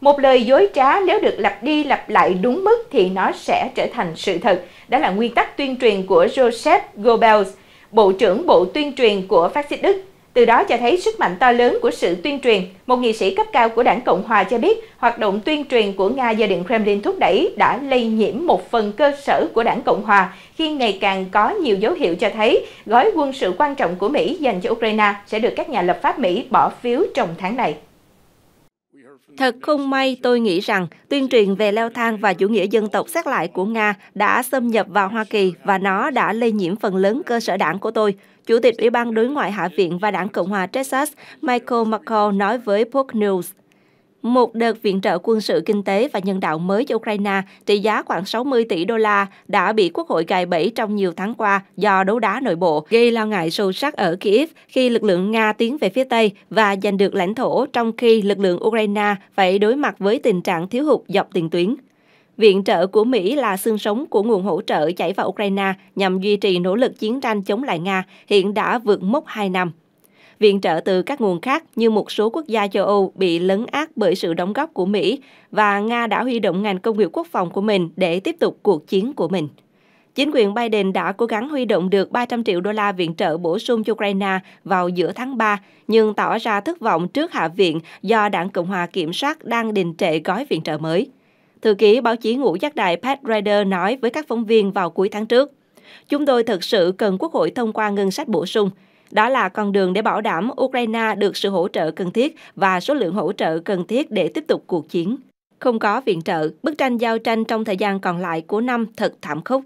Speaker 2: Một lời dối trá nếu
Speaker 1: được lặp đi lặp lại đúng mức thì nó sẽ trở thành sự thật. Đó là nguyên tắc tuyên truyền của Joseph Goebbels, Bộ trưởng Bộ Tuyên truyền của phát xít Đức. Từ đó cho thấy sức mạnh to lớn của sự tuyên truyền. Một nghị sĩ cấp cao của đảng Cộng Hòa cho biết hoạt động tuyên truyền của Nga do Điện Kremlin thúc đẩy đã lây nhiễm một phần cơ sở của đảng Cộng Hòa khi ngày càng có nhiều dấu hiệu cho thấy gói quân sự quan trọng của Mỹ dành cho Ukraine sẽ được các nhà lập pháp
Speaker 2: Mỹ bỏ phiếu trong tháng này. Thật không may tôi nghĩ rằng tuyên truyền về leo thang và chủ nghĩa dân tộc xét lại của Nga đã xâm nhập vào Hoa Kỳ và nó đã lây nhiễm phần lớn cơ sở đảng của tôi. Chủ tịch Ủy ban Đối ngoại Hạ viện và Đảng Cộng hòa Texas Michael McCall nói với Fox News, một đợt viện trợ quân sự kinh tế và nhân đạo mới cho Ukraine trị giá khoảng 60 tỷ đô la đã bị Quốc hội gài bẫy trong nhiều tháng qua do đấu đá nội bộ, gây lo ngại sâu sắc ở Kiev khi lực lượng Nga tiến về phía Tây và giành được lãnh thổ trong khi lực lượng Ukraine phải đối mặt với tình trạng thiếu hụt dọc tiền tuyến. Viện trợ của Mỹ là xương sống của nguồn hỗ trợ chảy vào Ukraine nhằm duy trì nỗ lực chiến tranh chống lại Nga hiện đã vượt mốc 2 năm viện trợ từ các nguồn khác như một số quốc gia châu Âu bị lấn át bởi sự đóng góp của Mỹ và Nga đã huy động ngành công nghiệp quốc phòng của mình để tiếp tục cuộc chiến của mình. Chính quyền Biden đã cố gắng huy động được 300 triệu đô la viện trợ bổ sung cho Ukraine vào giữa tháng 3, nhưng tỏ ra thất vọng trước Hạ viện do Đảng Cộng hòa kiểm soát đang đình trệ gói viện trợ mới. Thư ký báo chí ngũ giác đại Pat Ryder nói với các phóng viên vào cuối tháng trước. Chúng tôi thực sự cần Quốc hội thông qua ngân sách bổ sung. Đó là con đường để bảo đảm Ukraine được sự hỗ trợ cần thiết và số lượng hỗ trợ cần thiết để tiếp tục cuộc chiến. Không có viện trợ, bức tranh giao tranh trong thời gian còn lại của năm thật thảm khốc.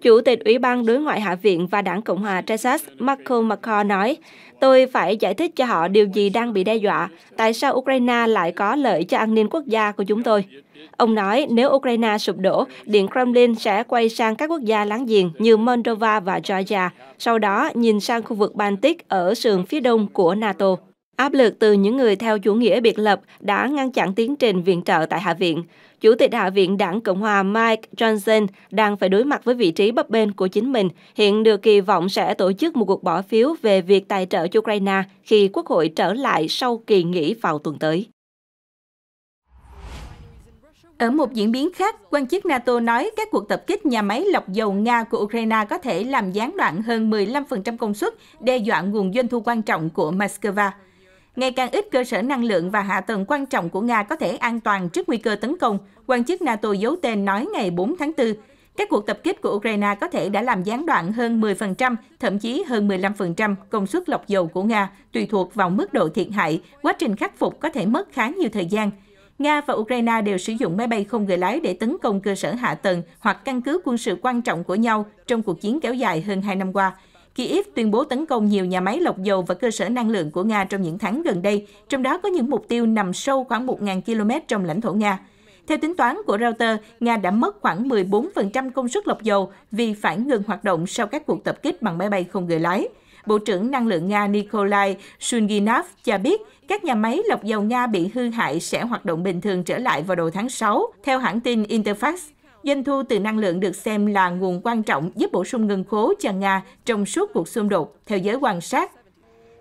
Speaker 2: Chủ tịch Ủy ban Đối ngoại Hạ viện và Đảng Cộng hòa Texas Marco McCall nói, tôi phải giải thích cho họ điều gì đang bị đe dọa, tại sao Ukraine lại có lợi cho an ninh quốc gia của chúng tôi. Ông nói nếu Ukraine sụp đổ, Điện Kremlin sẽ quay sang các quốc gia láng giềng như Moldova và Georgia, sau đó nhìn sang khu vực Baltic ở sườn phía đông của NATO. Áp lực từ những người theo chủ nghĩa biệt lập đã ngăn chặn tiến trình viện trợ tại Hạ viện. Chủ tịch Hạ viện Đảng Cộng hòa Mike Johnson đang phải đối mặt với vị trí bấp bênh của chính mình, hiện được kỳ vọng sẽ tổ chức một cuộc bỏ phiếu về việc tài trợ cho Ukraine khi Quốc hội trở lại sau kỳ nghỉ vào tuần tới.
Speaker 1: Ở một diễn biến khác, quan chức NATO nói các cuộc tập kích nhà máy lọc dầu Nga của Ukraine có thể làm gián đoạn hơn 15% công suất, đe dọa nguồn doanh thu quan trọng của Moscow. Ngày càng ít cơ sở năng lượng và hạ tầng quan trọng của Nga có thể an toàn trước nguy cơ tấn công, quan chức NATO giấu tên nói ngày 4 tháng 4. Các cuộc tập kích của Ukraine có thể đã làm gián đoạn hơn 10%, thậm chí hơn 15% công suất lọc dầu của Nga, tùy thuộc vào mức độ thiệt hại. Quá trình khắc phục có thể mất khá nhiều thời gian – Nga và Ukraine đều sử dụng máy bay không người lái để tấn công cơ sở hạ tầng hoặc căn cứ quân sự quan trọng của nhau trong cuộc chiến kéo dài hơn 2 năm qua. Kyiv tuyên bố tấn công nhiều nhà máy lọc dầu và cơ sở năng lượng của Nga trong những tháng gần đây, trong đó có những mục tiêu nằm sâu khoảng 1.000 km trong lãnh thổ Nga. Theo tính toán của Reuters, Nga đã mất khoảng 14% công suất lọc dầu vì phải ngừng hoạt động sau các cuộc tập kích bằng máy bay không người lái. Bộ trưởng Năng lượng Nga Nikolai Shulginov cho biết các nhà máy lọc dầu Nga bị hư hại sẽ hoạt động bình thường trở lại vào đầu tháng 6, theo hãng tin Interfax. Doanh thu từ năng lượng được xem là nguồn quan trọng giúp bổ sung ngân khố cho Nga trong suốt cuộc xung đột, theo giới quan sát.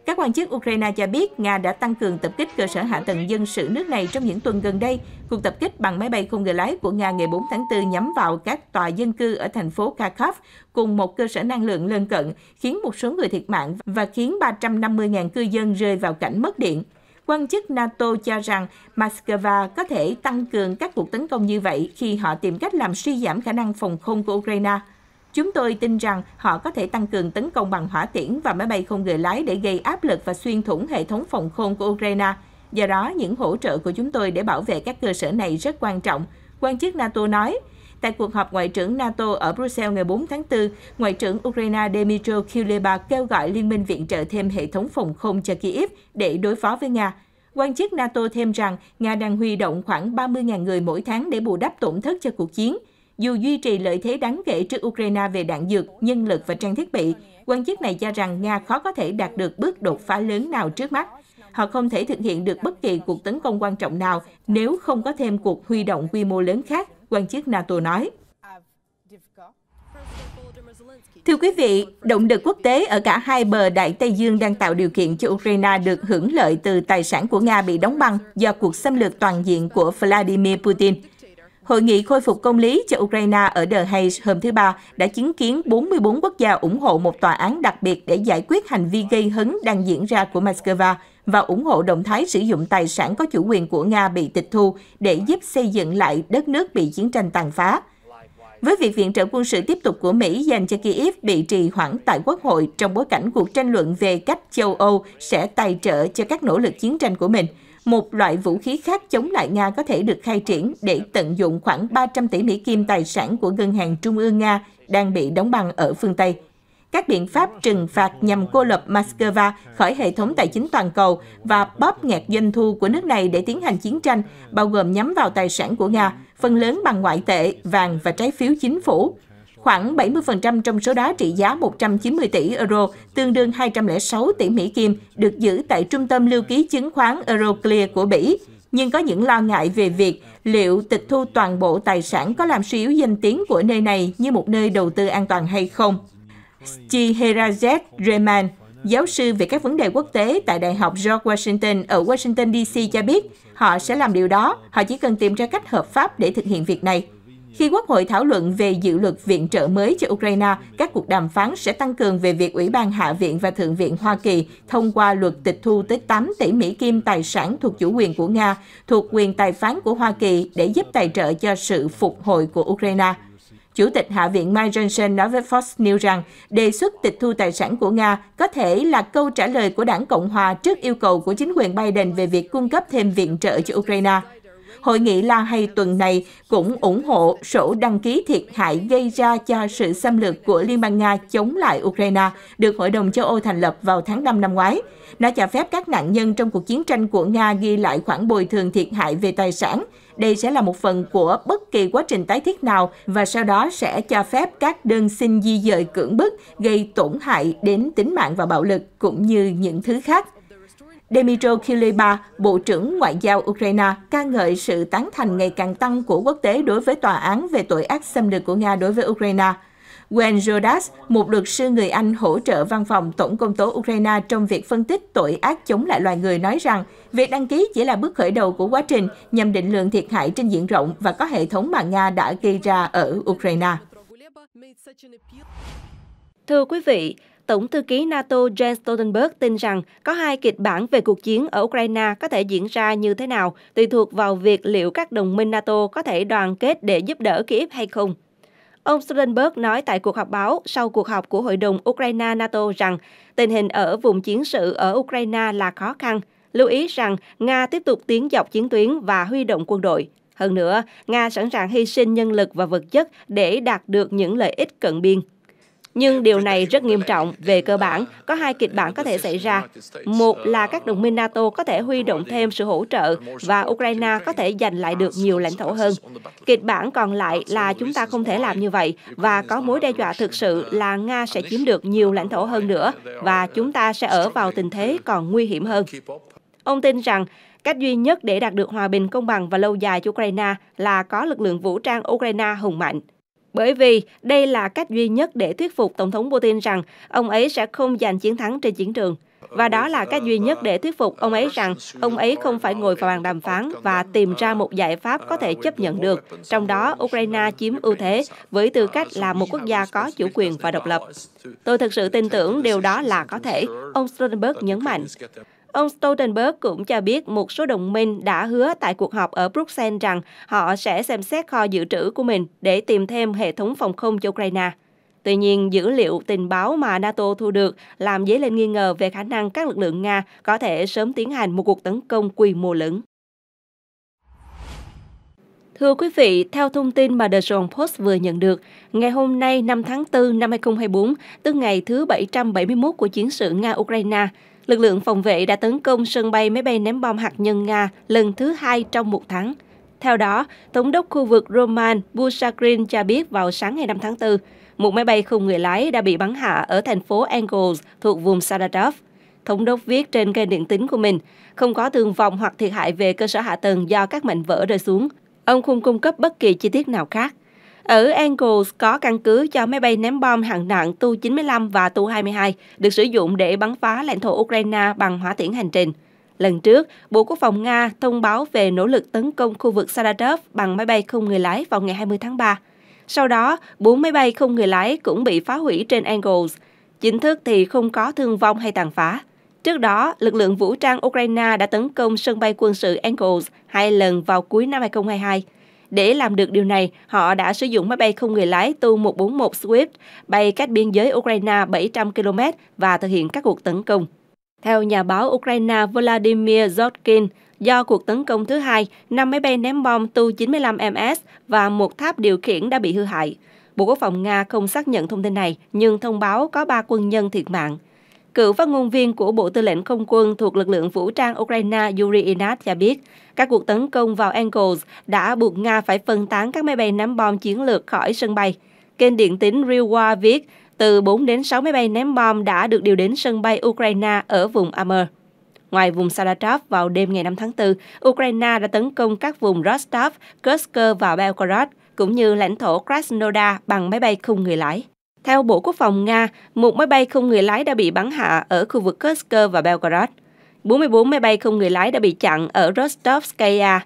Speaker 1: Các quan chức Ukraine cho biết Nga đã tăng cường tập kích cơ sở hạ tầng dân sự nước này trong những tuần gần đây. Cuộc tập kích bằng máy bay không người lái của Nga ngày 4 tháng 4 nhắm vào các tòa dân cư ở thành phố Kharkov cùng một cơ sở năng lượng lân cận, khiến một số người thiệt mạng và khiến 350.000 cư dân rơi vào cảnh mất điện. Quan chức NATO cho rằng Moscow có thể tăng cường các cuộc tấn công như vậy khi họ tìm cách làm suy giảm khả năng phòng không của Ukraine – Chúng tôi tin rằng họ có thể tăng cường tấn công bằng hỏa tiễn và máy bay không người lái để gây áp lực và xuyên thủng hệ thống phòng không của Ukraine. Do đó, những hỗ trợ của chúng tôi để bảo vệ các cơ sở này rất quan trọng, quan chức NATO nói. Tại cuộc họp Ngoại trưởng NATO ở Brussels ngày 4 tháng 4, Ngoại trưởng Ukraine Dmytro Kuleba kêu gọi Liên minh viện trợ thêm hệ thống phòng không cho Kyiv để đối phó với Nga. Quan chức NATO thêm rằng Nga đang huy động khoảng 30.000 người mỗi tháng để bù đắp tổn thất cho cuộc chiến – dù duy trì lợi thế đáng kể trước Ukraine về đạn dược, nhân lực và trang thiết bị, quan chức này cho rằng Nga khó có thể đạt được bước đột phá lớn nào trước mắt. Họ không thể thực hiện được bất kỳ cuộc tấn công quan trọng nào nếu không có thêm cuộc huy động quy mô lớn khác, quan chức NATO nói. Thưa quý vị, động lực quốc tế ở cả hai bờ Đại Tây Dương đang tạo điều kiện cho Ukraine được hưởng lợi từ tài sản của Nga bị đóng băng do cuộc xâm lược toàn diện của Vladimir Putin. Hội nghị khôi phục công lý cho Ukraine ở The Hague hôm thứ Ba đã chứng kiến 44 quốc gia ủng hộ một tòa án đặc biệt để giải quyết hành vi gây hấn đang diễn ra của Moscow và ủng hộ động thái sử dụng tài sản có chủ quyền của Nga bị tịch thu để giúp xây dựng lại đất nước bị chiến tranh tàn phá. Với việc viện trợ quân sự tiếp tục của Mỹ dành cho Kyiv bị trì hoãn tại Quốc hội trong bối cảnh cuộc tranh luận về cách châu Âu sẽ tài trợ cho các nỗ lực chiến tranh của mình – một loại vũ khí khác chống lại Nga có thể được khai triển để tận dụng khoảng 300 tỷ Mỹ Kim tài sản của Ngân hàng Trung ương Nga đang bị đóng băng ở phương Tây. Các biện pháp trừng phạt nhằm cô lập Moscow khỏi hệ thống tài chính toàn cầu và bóp nghẹt doanh thu của nước này để tiến hành chiến tranh, bao gồm nhắm vào tài sản của Nga, phần lớn bằng ngoại tệ, vàng và trái phiếu chính phủ, Khoảng 70% trong số đó trị giá 190 tỷ euro, tương đương 206 tỷ Mỹ Kim, được giữ tại trung tâm lưu ký chứng khoán Euroclear của Mỹ. Nhưng có những lo ngại về việc liệu tịch thu toàn bộ tài sản có làm suy yếu danh tiếng của nơi này như một nơi đầu tư an toàn hay không. Chiherajat Rehman, giáo sư về các vấn đề quốc tế tại Đại học George Washington ở Washington, DC cho biết họ sẽ làm điều đó, họ chỉ cần tìm ra cách hợp pháp để thực hiện việc này. Khi Quốc hội thảo luận về dự luật viện trợ mới cho Ukraine, các cuộc đàm phán sẽ tăng cường về việc Ủy ban Hạ viện và Thượng viện Hoa Kỳ thông qua luật tịch thu tới 8 tỷ Mỹ Kim tài sản thuộc chủ quyền của Nga, thuộc quyền tài phán của Hoa Kỳ để giúp tài trợ cho sự phục hồi của Ukraine. Chủ tịch Hạ viện Mike Johnson nói với Fox News rằng đề xuất tịch thu tài sản của Nga có thể là câu trả lời của đảng Cộng hòa trước yêu cầu của chính quyền Biden về việc cung cấp thêm viện trợ cho Ukraine. Hội nghị La Hay tuần này cũng ủng hộ sổ đăng ký thiệt hại gây ra cho sự xâm lược của Liên bang Nga chống lại Ukraine được Hội đồng châu Âu thành lập vào tháng 5 năm ngoái. Nó cho phép các nạn nhân trong cuộc chiến tranh của Nga ghi lại khoản bồi thường thiệt hại về tài sản. Đây sẽ là một phần của bất kỳ quá trình tái thiết nào và sau đó sẽ cho phép các đơn xin di dời cưỡng bức gây tổn hại đến tính mạng và bạo lực cũng như những thứ khác. Dmytro Kuleba, Bộ trưởng Ngoại giao Ukraine, ca ngợi sự tán thành ngày càng tăng của quốc tế đối với tòa án về tội ác xâm lược của Nga đối với Ukraine. Gwen Jodas, một luật sư người Anh hỗ trợ văn phòng Tổng công tố Ukraine trong việc phân tích tội ác chống lại loài người nói rằng việc đăng ký chỉ là bước khởi đầu của quá trình nhằm định lượng thiệt hại trên diện rộng và có hệ
Speaker 2: thống mà Nga đã gây ra ở Ukraine. Thưa quý vị, Tổng thư ký NATO Jens Stoltenberg tin rằng có hai kịch bản về cuộc chiến ở Ukraine có thể diễn ra như thế nào, tùy thuộc vào việc liệu các đồng minh NATO có thể đoàn kết để giúp đỡ Kiev hay không. Ông Stoltenberg nói tại cuộc họp báo sau cuộc họp của Hội đồng Ukraine-NATO rằng tình hình ở vùng chiến sự ở Ukraine là khó khăn, lưu ý rằng Nga tiếp tục tiến dọc chiến tuyến và huy động quân đội. Hơn nữa, Nga sẵn sàng hy sinh nhân lực và vật chất để đạt được những lợi ích cận biên. Nhưng điều này rất nghiêm trọng. Về cơ bản, có hai kịch bản có thể xảy ra. Một là các đồng minh NATO có thể huy động thêm sự hỗ trợ và Ukraine có thể giành lại được nhiều lãnh thổ hơn. Kịch bản còn lại là chúng ta không thể làm như vậy và có mối đe dọa thực sự là Nga sẽ chiếm được nhiều lãnh thổ hơn nữa và chúng ta sẽ ở vào tình thế còn nguy hiểm hơn. Ông tin rằng cách duy nhất để đạt được hòa bình công bằng và lâu dài cho Ukraine là có lực lượng vũ trang Ukraine hùng mạnh bởi vì đây là cách duy nhất để thuyết phục Tổng thống Putin rằng ông ấy sẽ không giành chiến thắng trên chiến trường. Và đó là cách duy nhất để thuyết phục ông ấy rằng ông ấy không phải ngồi vào bàn đàm phán và tìm ra một giải pháp có thể chấp nhận được, trong đó Ukraine chiếm ưu thế với tư cách là một quốc gia có chủ quyền và độc lập. Tôi thực sự tin tưởng điều đó là có thể, ông Stoltenberg nhấn mạnh. Ông Stoltenberg cũng cho biết một số đồng minh đã hứa tại cuộc họp ở Bruxelles rằng họ sẽ xem xét kho dự trữ của mình để tìm thêm hệ thống phòng không cho Ukraine. Tuy nhiên, dữ liệu tình báo mà NATO thu được làm dấy lên nghi ngờ về khả năng các lực lượng Nga có thể sớm tiến hành một cuộc tấn công quy mô lớn. Thưa quý vị, theo thông tin mà The John Post vừa nhận được, ngày hôm nay 5 tháng 4 năm 2024, tức ngày thứ 771 của chiến sự Nga-Ukraine, lực lượng phòng vệ đã tấn công sân bay máy bay ném bom hạt nhân Nga lần thứ hai trong một tháng. Theo đó, Thống đốc khu vực Roman Bushakrin cho biết vào sáng ngày 5 tháng 4, một máy bay không người lái đã bị bắn hạ ở thành phố Angles thuộc vùng Saratov. Thống đốc viết trên kênh điện tính của mình, không có thương vong hoặc thiệt hại về cơ sở hạ tầng do các mảnh vỡ rơi xuống. Ông không cung cấp bất kỳ chi tiết nào khác. Ở Angles có căn cứ cho máy bay ném bom hạng nặng Tu-95 và Tu-22 được sử dụng để bắn phá lãnh thổ Ukraine bằng hỏa tiễn hành trình. Lần trước, Bộ Quốc phòng Nga thông báo về nỗ lực tấn công khu vực Saratov bằng máy bay không người lái vào ngày 20 tháng 3. Sau đó, bốn máy bay không người lái cũng bị phá hủy trên Angles. Chính thức thì không có thương vong hay tàn phá. Trước đó, lực lượng vũ trang Ukraine đã tấn công sân bay quân sự Angles hai lần vào cuối năm 2022. Để làm được điều này, họ đã sử dụng máy bay không người lái Tu-141 Swift bay cách biên giới Ukraine 700 km và thực hiện các cuộc tấn công. Theo nhà báo Ukraine Vladimir Zotkin, do cuộc tấn công thứ hai, 5 máy bay ném bom Tu-95MS và một tháp điều khiển đã bị hư hại. Bộ Quốc phòng Nga không xác nhận thông tin này, nhưng thông báo có 3 quân nhân thiệt mạng. Cựu phát ngôn viên của Bộ Tư lệnh Không quân thuộc lực lượng vũ trang Ukraine Yuri Inat cho biết, các cuộc tấn công vào Angles đã buộc Nga phải phân tán các máy bay ném bom chiến lược khỏi sân bay. Kênh điện tính Rewa viết, từ 4 đến 6 máy bay ném bom đã được điều đến sân bay Ukraine ở vùng Amur. Ngoài vùng Saratov vào đêm ngày 5 tháng 4, Ukraine đã tấn công các vùng Rostov, Kursk và Belgorod, cũng như lãnh thổ Krasnodar bằng máy bay không người lái. Theo Bộ Quốc phòng Nga, một máy bay không người lái đã bị bắn hạ ở khu vực Kursk và Belgorod. 44 máy bay không người lái đã bị chặn ở Rostovskaya.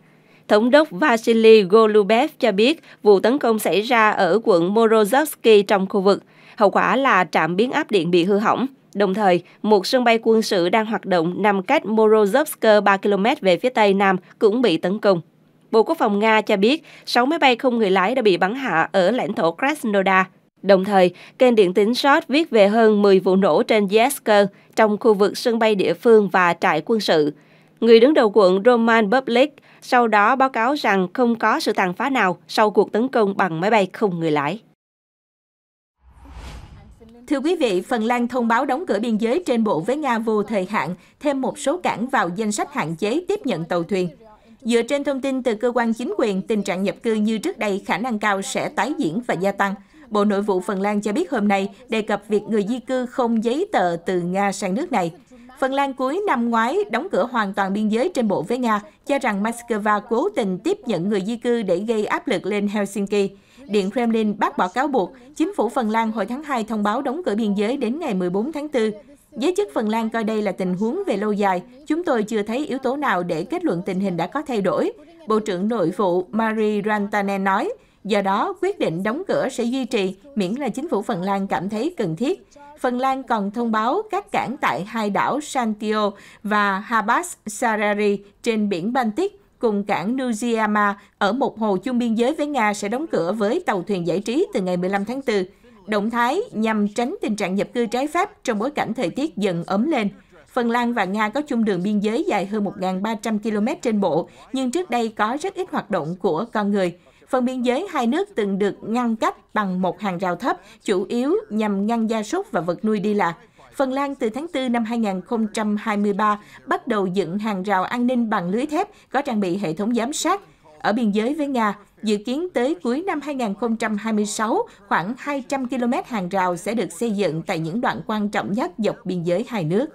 Speaker 2: Thống đốc Vasily Golubev cho biết vụ tấn công xảy ra ở quận Morozovsky trong khu vực. Hậu quả là trạm biến áp điện bị hư hỏng. Đồng thời, một sân bay quân sự đang hoạt động nằm cách Morozovsk 3 km về phía tây nam cũng bị tấn công. Bộ Quốc phòng Nga cho biết 6 máy bay không người lái đã bị bắn hạ ở lãnh thổ Krasnodar. Đồng thời, kênh điện tín short viết về hơn 10 vụ nổ trên Yesker trong khu vực sân bay địa phương và trại quân sự. Người đứng đầu quận Roman Public sau đó báo cáo rằng không có sự tàn phá nào sau cuộc tấn công bằng máy bay không người lái. Thưa quý vị, Phần Lan thông báo đóng cửa biên giới trên bộ với Nga vô thời hạn, thêm một số cảng vào danh
Speaker 1: sách hạn chế tiếp nhận tàu thuyền. Dựa trên thông tin từ cơ quan chính quyền, tình trạng nhập cư như trước đây khả năng cao sẽ tái diễn và gia tăng – Bộ Nội vụ Phần Lan cho biết hôm nay đề cập việc người di cư không giấy tờ từ Nga sang nước này. Phần Lan cuối năm ngoái đóng cửa hoàn toàn biên giới trên bộ với Nga, cho rằng Moscow cố tình tiếp nhận người di cư để gây áp lực lên Helsinki. Điện Kremlin bác bỏ cáo buộc, chính phủ Phần Lan hồi tháng 2 thông báo đóng cửa biên giới đến ngày 14 tháng 4. Giới chức Phần Lan coi đây là tình huống về lâu dài. Chúng tôi chưa thấy yếu tố nào để kết luận tình hình đã có thay đổi. Bộ trưởng Nội vụ Mari Rantanen nói, Do đó, quyết định đóng cửa sẽ duy trì miễn là chính phủ Phần Lan cảm thấy cần thiết. Phần Lan còn thông báo các cảng tại hai đảo Santio và Habas Sarari trên biển Baltic cùng cảng Nuziyama ở một hồ chung biên giới với Nga sẽ đóng cửa với tàu thuyền giải trí từ ngày 15 tháng 4. Động thái nhằm tránh tình trạng nhập cư trái phép trong bối cảnh thời tiết dần ấm lên. Phần Lan và Nga có chung đường biên giới dài hơn 1.300 km trên bộ, nhưng trước đây có rất ít hoạt động của con người. Phần biên giới hai nước từng được ngăn cách bằng một hàng rào thấp, chủ yếu nhằm ngăn gia súc và vật nuôi đi lạc. Phần Lan từ tháng 4 năm 2023 bắt đầu dựng hàng rào an ninh bằng lưới thép có trang bị hệ thống giám sát. Ở biên giới với Nga, dự kiến tới cuối năm 2026, khoảng 200 km hàng rào sẽ được xây dựng tại những đoạn quan trọng nhất dọc biên giới hai nước.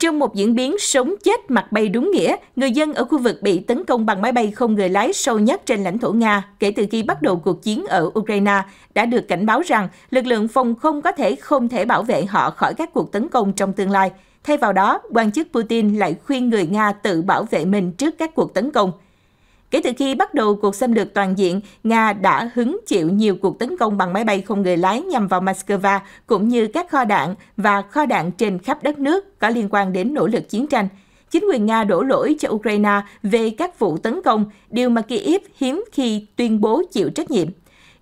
Speaker 1: Trong một diễn biến sống chết mặt bay đúng nghĩa, người dân ở khu vực bị tấn công bằng máy bay không người lái sâu nhất trên lãnh thổ Nga kể từ khi bắt đầu cuộc chiến ở Ukraine đã được cảnh báo rằng lực lượng phòng không có thể không thể bảo vệ họ khỏi các cuộc tấn công trong tương lai. Thay vào đó, quan chức Putin lại khuyên người Nga tự bảo vệ mình trước các cuộc tấn công – Kể từ khi bắt đầu cuộc xâm lược toàn diện, Nga đã hứng chịu nhiều cuộc tấn công bằng máy bay không người lái nhằm vào Moscow cũng như các kho đạn và kho đạn trên khắp đất nước có liên quan đến nỗ lực chiến tranh. Chính quyền Nga đổ lỗi cho Ukraine về các vụ tấn công, điều mà Kyiv hiếm khi tuyên bố chịu trách nhiệm.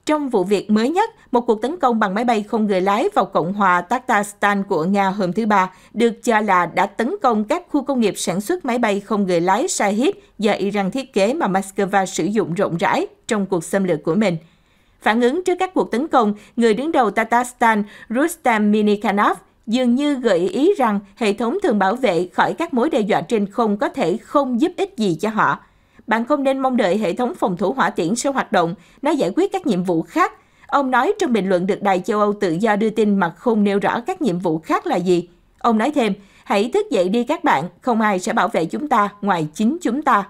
Speaker 1: Trong vụ việc mới nhất, một cuộc tấn công bằng máy bay không người lái vào Cộng hòa Tatarstan của Nga hôm thứ Ba được cho là đã tấn công các khu công nghiệp sản xuất máy bay không người lái Shahid do Iran thiết kế mà Moscow sử dụng rộng rãi trong cuộc xâm lược của mình. Phản ứng trước các cuộc tấn công, người đứng đầu Tatarstan Rustam Minikhanov dường như gợi ý rằng hệ thống thường bảo vệ khỏi các mối đe dọa trên không có thể không giúp ích gì cho họ bạn không nên mong đợi hệ thống phòng thủ hỏa tiễn sẽ hoạt động, nó giải quyết các nhiệm vụ khác. Ông nói trong bình luận được Đài châu Âu tự do đưa tin mà không nêu rõ các nhiệm vụ khác là gì. Ông nói thêm, hãy thức dậy đi các bạn, không ai sẽ bảo vệ chúng ta ngoài chính chúng ta.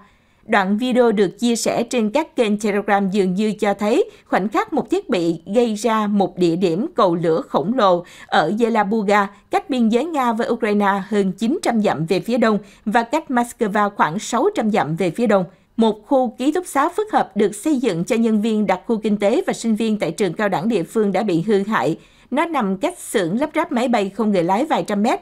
Speaker 1: Đoạn video được chia sẻ trên các kênh Telegram dường như cho thấy khoảnh khắc một thiết bị gây ra một địa điểm cầu lửa khổng lồ ở Yelabuga, cách biên giới Nga với Ukraine hơn 900 dặm về phía đông và cách Moscow khoảng 600 dặm về phía đông một khu ký túc xá phức hợp được xây dựng cho nhân viên đặc khu kinh tế và sinh viên tại trường cao đẳng địa phương đã bị hư hại. Nó nằm cách xưởng lắp ráp máy bay không người lái vài trăm mét.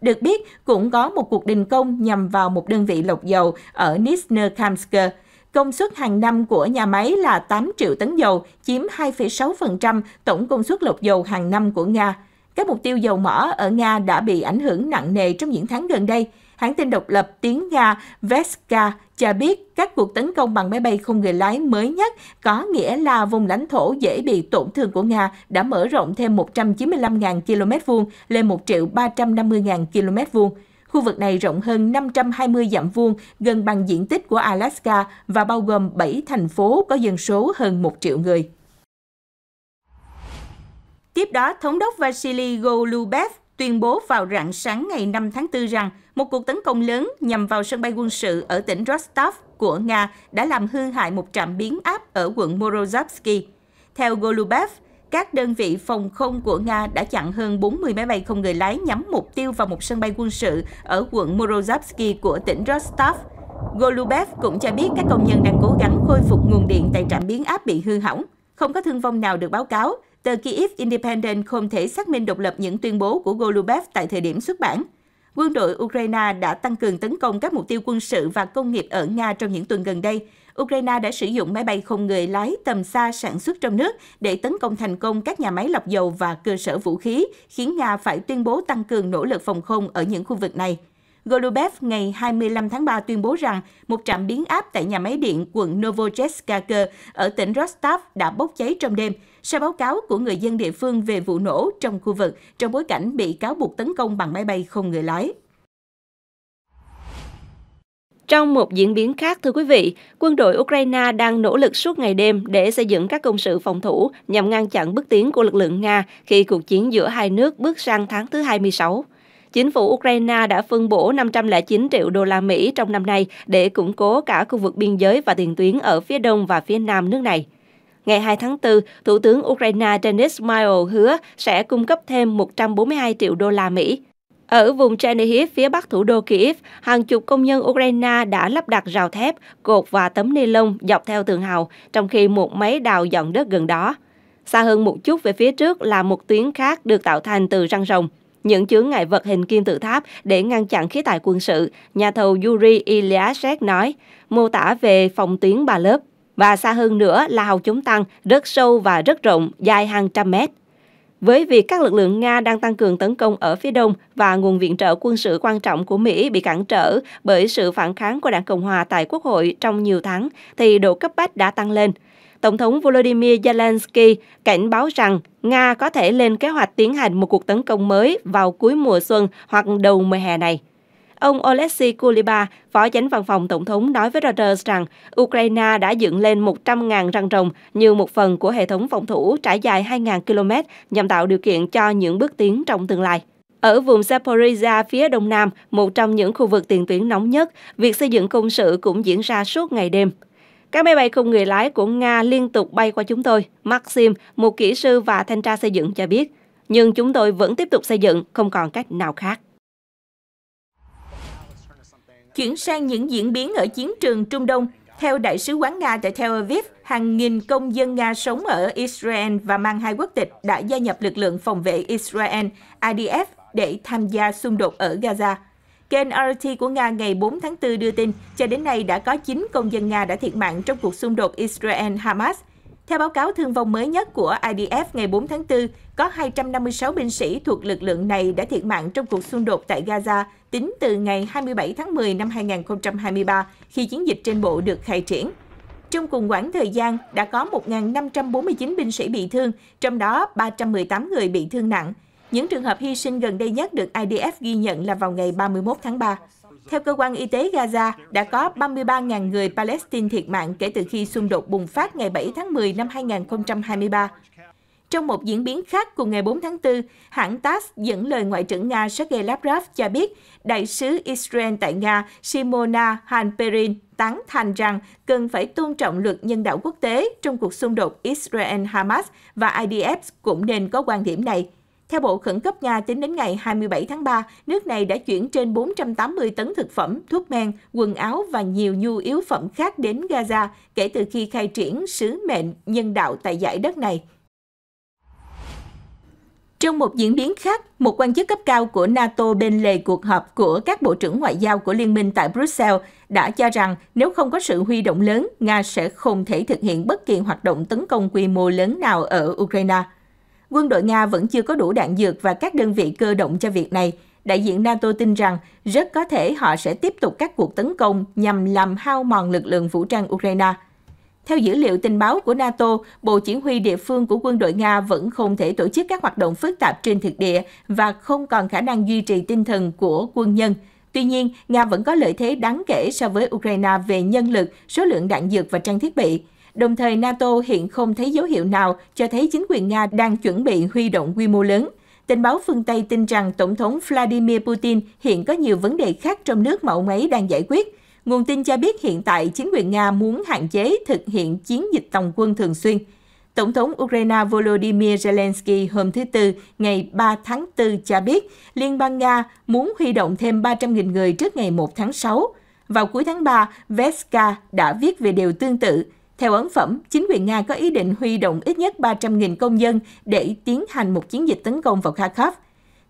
Speaker 1: Được biết, cũng có một cuộc đình công nhằm vào một đơn vị lọc dầu ở Nizhnekamsk. Công suất hàng năm của nhà máy là 8 triệu tấn dầu, chiếm 2,6% tổng công suất lọc dầu hàng năm của Nga. Các mục tiêu dầu mỏ ở Nga đã bị ảnh hưởng nặng nề trong những tháng gần đây – Hãng tin độc lập tiếng Nga Veska cho biết các cuộc tấn công bằng máy bay không người lái mới nhất có nghĩa là vùng lãnh thổ dễ bị tổn thương của Nga đã mở rộng thêm 195.000 km vuông lên 1 350.000 km vuông. Khu vực này rộng hơn 520 dặm vuông, gần bằng diện tích của Alaska và bao gồm 7 thành phố có dân số hơn 1 triệu người. Tiếp đó, Thống đốc Vasily Golubev tuyên bố vào rạng sáng ngày 5 tháng 4 rằng một cuộc tấn công lớn nhằm vào sân bay quân sự ở tỉnh Rostov của Nga đã làm hư hại một trạm biến áp ở quận Morozovsky. Theo Golubev, các đơn vị phòng không của Nga đã chặn hơn 40 máy bay không người lái nhắm mục tiêu vào một sân bay quân sự ở quận Morozovsky của tỉnh Rostov. Golubev cũng cho biết các công nhân đang cố gắng khôi phục nguồn điện tại trạm biến áp bị hư hỏng. Không có thương vong nào được báo cáo, Tờ Kyiv Independent không thể xác minh độc lập những tuyên bố của Golubev tại thời điểm xuất bản. Quân đội Ukraine đã tăng cường tấn công các mục tiêu quân sự và công nghiệp ở Nga trong những tuần gần đây. Ukraine đã sử dụng máy bay không người lái tầm xa sản xuất trong nước để tấn công thành công các nhà máy lọc dầu và cơ sở vũ khí, khiến Nga phải tuyên bố tăng cường nỗ lực phòng không ở những khu vực này. Golubev ngày 25 tháng 3 tuyên bố rằng một trạm biến áp tại nhà máy điện quận Novocherkassk ở tỉnh Rostov đã bốc cháy trong đêm, sau báo cáo của người dân địa phương về vụ nổ trong khu vực trong bối cảnh bị cáo buộc tấn công bằng máy bay không người lái.
Speaker 2: Trong một diễn biến khác, thưa quý vị, quân đội Ukraine đang nỗ lực suốt ngày đêm để xây dựng các công sự phòng thủ nhằm ngăn chặn bước tiến của lực lượng Nga khi cuộc chiến giữa hai nước bước sang tháng thứ 26. Chính phủ Ukraine đã phân bổ 509 triệu đô la Mỹ trong năm nay để củng cố cả khu vực biên giới và tiền tuyến ở phía đông và phía nam nước này. Ngày 2 tháng 4, Thủ tướng Ukraine Denis Mayo hứa sẽ cung cấp thêm 142 triệu đô la Mỹ. Ở vùng Chernihiv phía bắc thủ đô Kyiv, hàng chục công nhân Ukraine đã lắp đặt rào thép, cột và tấm ni lông dọc theo tường hào, trong khi một máy đào dọn đất gần đó. Xa hơn một chút về phía trước là một tuyến khác được tạo thành từ răng rồng. Những chướng ngại vật hình kim tự tháp để ngăn chặn khí tài quân sự, nhà thầu Yuri Ilyasek nói, mô tả về phòng tuyến ba lớp và xa hơn nữa là hào chống tăng rất sâu và rất rộng, dài hàng trăm mét. Với việc các lực lượng Nga đang tăng cường tấn công ở phía đông và nguồn viện trợ quân sự quan trọng của Mỹ bị cản trở bởi sự phản kháng của Đảng Cộng Hòa tại Quốc hội trong nhiều tháng, thì độ cấp bách đã tăng lên. Tổng thống Volodymyr Zelensky cảnh báo rằng Nga có thể lên kế hoạch tiến hành một cuộc tấn công mới vào cuối mùa xuân hoặc đầu mùa hè này. Ông Oleksiy Kuliba, phó chánh văn phòng tổng thống nói với Reuters rằng Ukraine đã dựng lên 100.000 răng rồng như một phần của hệ thống phòng thủ trải dài 2.000 km nhằm tạo điều kiện cho những bước tiến trong tương lai. Ở vùng Zaporizhia phía đông nam, một trong những khu vực tiền tuyến nóng nhất, việc xây dựng công sự cũng diễn ra suốt ngày đêm. Các máy bay không người lái của Nga liên tục bay qua chúng tôi, Maxim, một kỹ sư và thanh tra xây dựng cho biết. Nhưng chúng tôi vẫn tiếp tục xây dựng, không còn cách nào khác.
Speaker 1: Chuyển sang những diễn biến ở chiến trường Trung Đông, theo Đại sứ quán Nga tại Tel Aviv, hàng nghìn công dân Nga sống ở Israel và mang hai quốc tịch đã gia nhập lực lượng phòng vệ Israel IDF để tham gia xung đột ở Gaza. Kênh RT của Nga ngày 4 tháng 4 đưa tin, cho đến nay đã có 9 công dân Nga đã thiệt mạng trong cuộc xung đột Israel-Hamas theo báo cáo thương vong mới nhất của IDF ngày 4 tháng 4, có 256 binh sĩ thuộc lực lượng này đã thiệt mạng trong cuộc xung đột tại Gaza tính từ ngày 27 tháng 10 năm 2023 khi chiến dịch trên bộ được khai triển. Trong cùng quãng thời gian, đã có 1.549 binh sĩ bị thương, trong đó 318 người bị thương nặng. Những trường hợp hy sinh gần đây nhất được IDF ghi nhận là vào ngày 31 tháng 3. Theo cơ quan y tế Gaza, đã có 33.000 người Palestine thiệt mạng kể từ khi xung đột bùng phát ngày 7 tháng 10 năm 2023. Trong một diễn biến khác cùng ngày 4 tháng 4, hãng TASS dẫn lời Ngoại trưởng Nga Sergei Lavrov cho biết đại sứ Israel tại Nga Simona Hanperin tán thành rằng cần phải tôn trọng luật nhân đạo quốc tế trong cuộc xung đột Israel-Hamas và IDF cũng nên có quan điểm này. Theo Bộ Khẩn cấp Nga, tính đến ngày 27 tháng 3, nước này đã chuyển trên 480 tấn thực phẩm, thuốc men, quần áo và nhiều nhu yếu phẩm khác đến Gaza kể từ khi khai triển sứ mệnh nhân đạo tại giải đất này. Trong một diễn biến khác, một quan chức cấp cao của NATO bên lề cuộc họp của các bộ trưởng ngoại giao của liên minh tại Brussels đã cho rằng nếu không có sự huy động lớn, Nga sẽ không thể thực hiện bất kỳ hoạt động tấn công quy mô lớn nào ở Ukraine quân đội Nga vẫn chưa có đủ đạn dược và các đơn vị cơ động cho việc này. Đại diện NATO tin rằng rất có thể họ sẽ tiếp tục các cuộc tấn công nhằm làm hao mòn lực lượng vũ trang Ukraine. Theo dữ liệu tình báo của NATO, Bộ Chỉ huy địa phương của quân đội Nga vẫn không thể tổ chức các hoạt động phức tạp trên thực địa và không còn khả năng duy trì tinh thần của quân nhân. Tuy nhiên, Nga vẫn có lợi thế đáng kể so với Ukraine về nhân lực, số lượng đạn dược và trang thiết bị. Đồng thời, NATO hiện không thấy dấu hiệu nào cho thấy chính quyền Nga đang chuẩn bị huy động quy mô lớn. Tình báo phương Tây tin rằng Tổng thống Vladimir Putin hiện có nhiều vấn đề khác trong nước mẫu máy đang giải quyết. Nguồn tin cho biết hiện tại chính quyền Nga muốn hạn chế thực hiện chiến dịch tòng quân thường xuyên. Tổng thống Ukraine Volodymyr Zelensky hôm thứ Tư, ngày 3 tháng 4 cho biết Liên bang Nga muốn huy động thêm 300.000 người trước ngày 1 tháng 6. Vào cuối tháng 3, Veska đã viết về điều tương tự. Theo ấn phẩm, chính quyền Nga có ý định huy động ít nhất 300.000 công dân để tiến hành một chiến dịch tấn công vào Kharkov.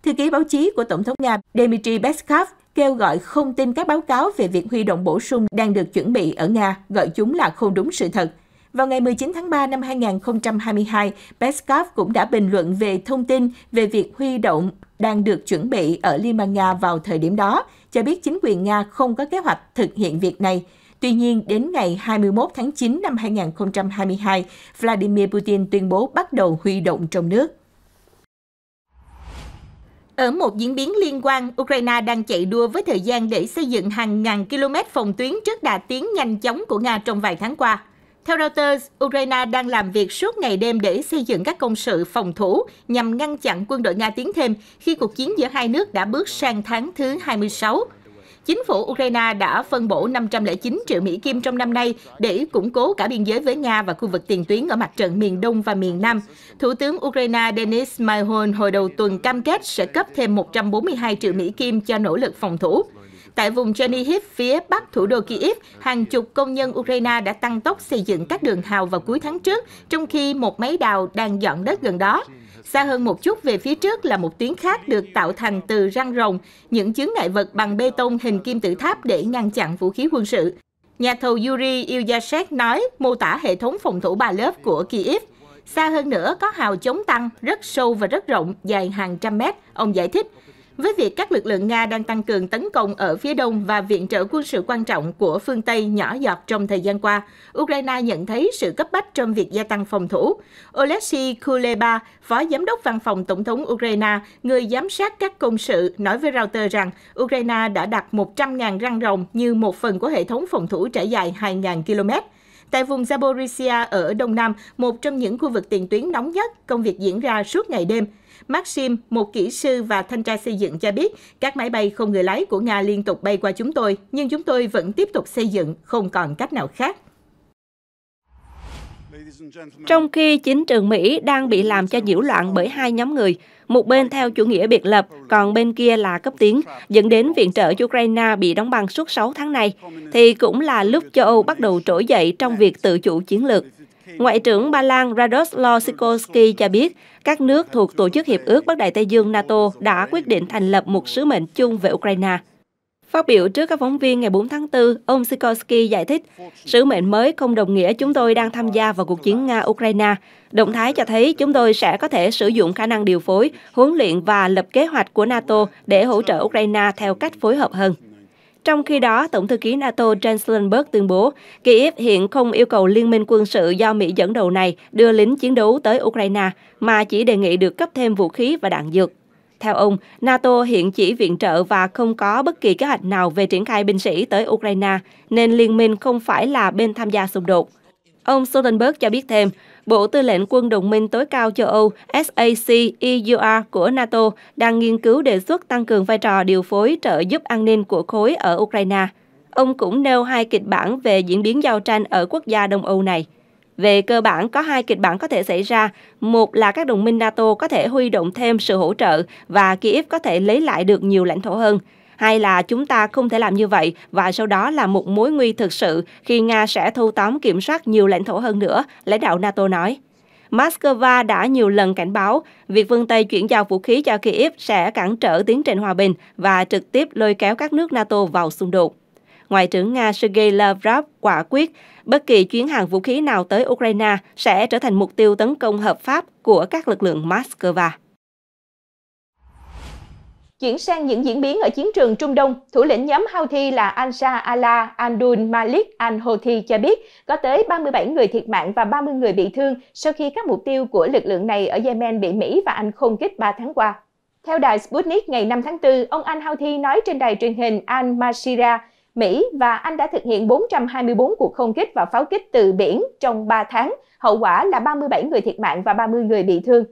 Speaker 1: Thư ký báo chí của Tổng thống Nga Dmitry Peskov kêu gọi không tin các báo cáo về việc huy động bổ sung đang được chuẩn bị ở Nga, gọi chúng là không đúng sự thật. Vào ngày 19 tháng 3 năm 2022, Peskov cũng đã bình luận về thông tin về việc huy động đang được chuẩn bị ở Liên bang Nga vào thời điểm đó, cho biết chính quyền Nga không có kế hoạch thực hiện việc này. Tuy nhiên, đến ngày 21 tháng 9 năm 2022, Vladimir Putin tuyên bố bắt đầu huy động trong nước. Ở một diễn biến liên quan, Ukraine đang chạy đua với thời gian để xây dựng hàng ngàn km phòng tuyến trước đà tiến nhanh chóng của Nga trong vài tháng qua. Theo Reuters, Ukraine đang làm việc suốt ngày đêm để xây dựng các công sự phòng thủ nhằm ngăn chặn quân đội Nga tiến thêm khi cuộc chiến giữa hai nước đã bước sang tháng thứ 26 chính phủ Ukraine đã phân bổ 509 triệu Mỹ Kim trong năm nay để củng cố cả biên giới với Nga và khu vực tiền tuyến ở mặt trận miền Đông và miền Nam. Thủ tướng Ukraine Denis Maihon hồi đầu tuần cam kết sẽ cấp thêm 142 triệu Mỹ Kim cho nỗ lực phòng thủ. Tại vùng Chernihiv phía bắc thủ đô Kyiv, hàng chục công nhân Ukraine đã tăng tốc xây dựng các đường hào vào cuối tháng trước, trong khi một máy đào đang dọn đất gần đó. Xa hơn một chút về phía trước là một tuyến khác được tạo thành từ răng rồng, những chướng ngại vật bằng bê tông hình kim tự tháp để ngăn chặn vũ khí quân sự. Nhà thầu Yuri Ilyasek nói, mô tả hệ thống phòng thủ ba lớp của Kiev. Xa hơn nữa có hào chống tăng rất sâu và rất rộng, dài hàng trăm mét. Ông giải thích, với việc các lực lượng Nga đang tăng cường tấn công ở phía đông và viện trợ quân sự quan trọng của phương Tây nhỏ giọt trong thời gian qua, Ukraine nhận thấy sự cấp bách trong việc gia tăng phòng thủ. Oleksiy Kuleba, phó giám đốc văn phòng tổng thống Ukraine, người giám sát các công sự, nói với Reuters rằng Ukraine đã đặt 100.000 răng rồng như một phần của hệ thống phòng thủ trải dài 2.000 km. Tại vùng Zaporizhia ở Đông Nam, một trong những khu vực tiền tuyến nóng nhất, công việc diễn ra suốt ngày đêm. Maxim, một kỹ sư và thanh tra xây dựng cho biết, các máy bay không người lái của Nga liên tục bay qua chúng tôi, nhưng chúng tôi vẫn tiếp tục xây dựng, không còn cách nào khác.
Speaker 2: Trong khi chính trường Mỹ đang bị làm cho nhiễu loạn bởi hai nhóm người, một bên theo chủ nghĩa biệt lập, còn bên kia là cấp tiến, dẫn đến viện trợ cho Ukraine bị đóng băng suốt 6 tháng này, thì cũng là lúc châu Âu bắt đầu trỗi dậy trong việc tự chủ chiến lược. Ngoại trưởng Ba Lan Radoslaw Sikorski cho biết, các nước thuộc Tổ chức Hiệp ước Bắc Đại Tây Dương NATO đã quyết định thành lập một sứ mệnh chung về Ukraine. Phát biểu trước các phóng viên ngày 4 tháng 4, ông Sikorsky giải thích, sứ mệnh mới không đồng nghĩa chúng tôi đang tham gia vào cuộc chiến Nga-Ukraine. Động thái cho thấy chúng tôi sẽ có thể sử dụng khả năng điều phối, huấn luyện và lập kế hoạch của NATO để hỗ trợ Ukraine theo cách phối hợp hơn. Trong khi đó, Tổng thư ký NATO Jens Stoltenberg tuyên bố, Kyiv hiện không yêu cầu liên minh quân sự do Mỹ dẫn đầu này đưa lính chiến đấu tới Ukraine, mà chỉ đề nghị được cấp thêm vũ khí và đạn dược. Theo ông, NATO hiện chỉ viện trợ và không có bất kỳ kế hoạch nào về triển khai binh sĩ tới Ukraine, nên liên minh không phải là bên tham gia xung đột. Ông Stoltenberg cho biết thêm, Bộ Tư lệnh Quân đồng minh tối cao châu Âu sac e của NATO đang nghiên cứu đề xuất tăng cường vai trò điều phối trợ giúp an ninh của khối ở Ukraine. Ông cũng nêu hai kịch bản về diễn biến giao tranh ở quốc gia Đông Âu này. Về cơ bản, có hai kịch bản có thể xảy ra. Một là các đồng minh NATO có thể huy động thêm sự hỗ trợ và Kiev có thể lấy lại được nhiều lãnh thổ hơn. Hai là chúng ta không thể làm như vậy và sau đó là một mối nguy thực sự khi Nga sẽ thu tóm kiểm soát nhiều lãnh thổ hơn nữa, lãnh đạo NATO nói. Moscow đã nhiều lần cảnh báo việc phương Tây chuyển giao vũ khí cho Kiev sẽ cản trở tiến trình hòa bình và trực tiếp lôi kéo các nước NATO vào xung đột. Ngoại trưởng Nga Sergei Lavrov quả quyết bất kỳ chuyến hàng vũ khí nào tới Ukraine sẽ trở thành mục tiêu tấn công hợp pháp của các lực lượng Moscow.
Speaker 1: Chuyển sang những diễn biến ở chiến trường Trung Đông, thủ lĩnh nhóm Houthi là Ansar ala Abdul Malik al-Houthi cho biết có tới 37 người thiệt mạng và 30 người bị thương sau khi các mục tiêu của lực lượng này ở Yemen bị Mỹ và Anh không kích 3 tháng qua. Theo đài Sputnik ngày 5 tháng 4, ông Al Houthi nói trên đài truyền hình Al mashira Mỹ và Anh đã thực hiện 424 cuộc không kích và pháo kích từ biển trong 3 tháng, hậu quả là 37 người thiệt mạng và 30 người bị thương.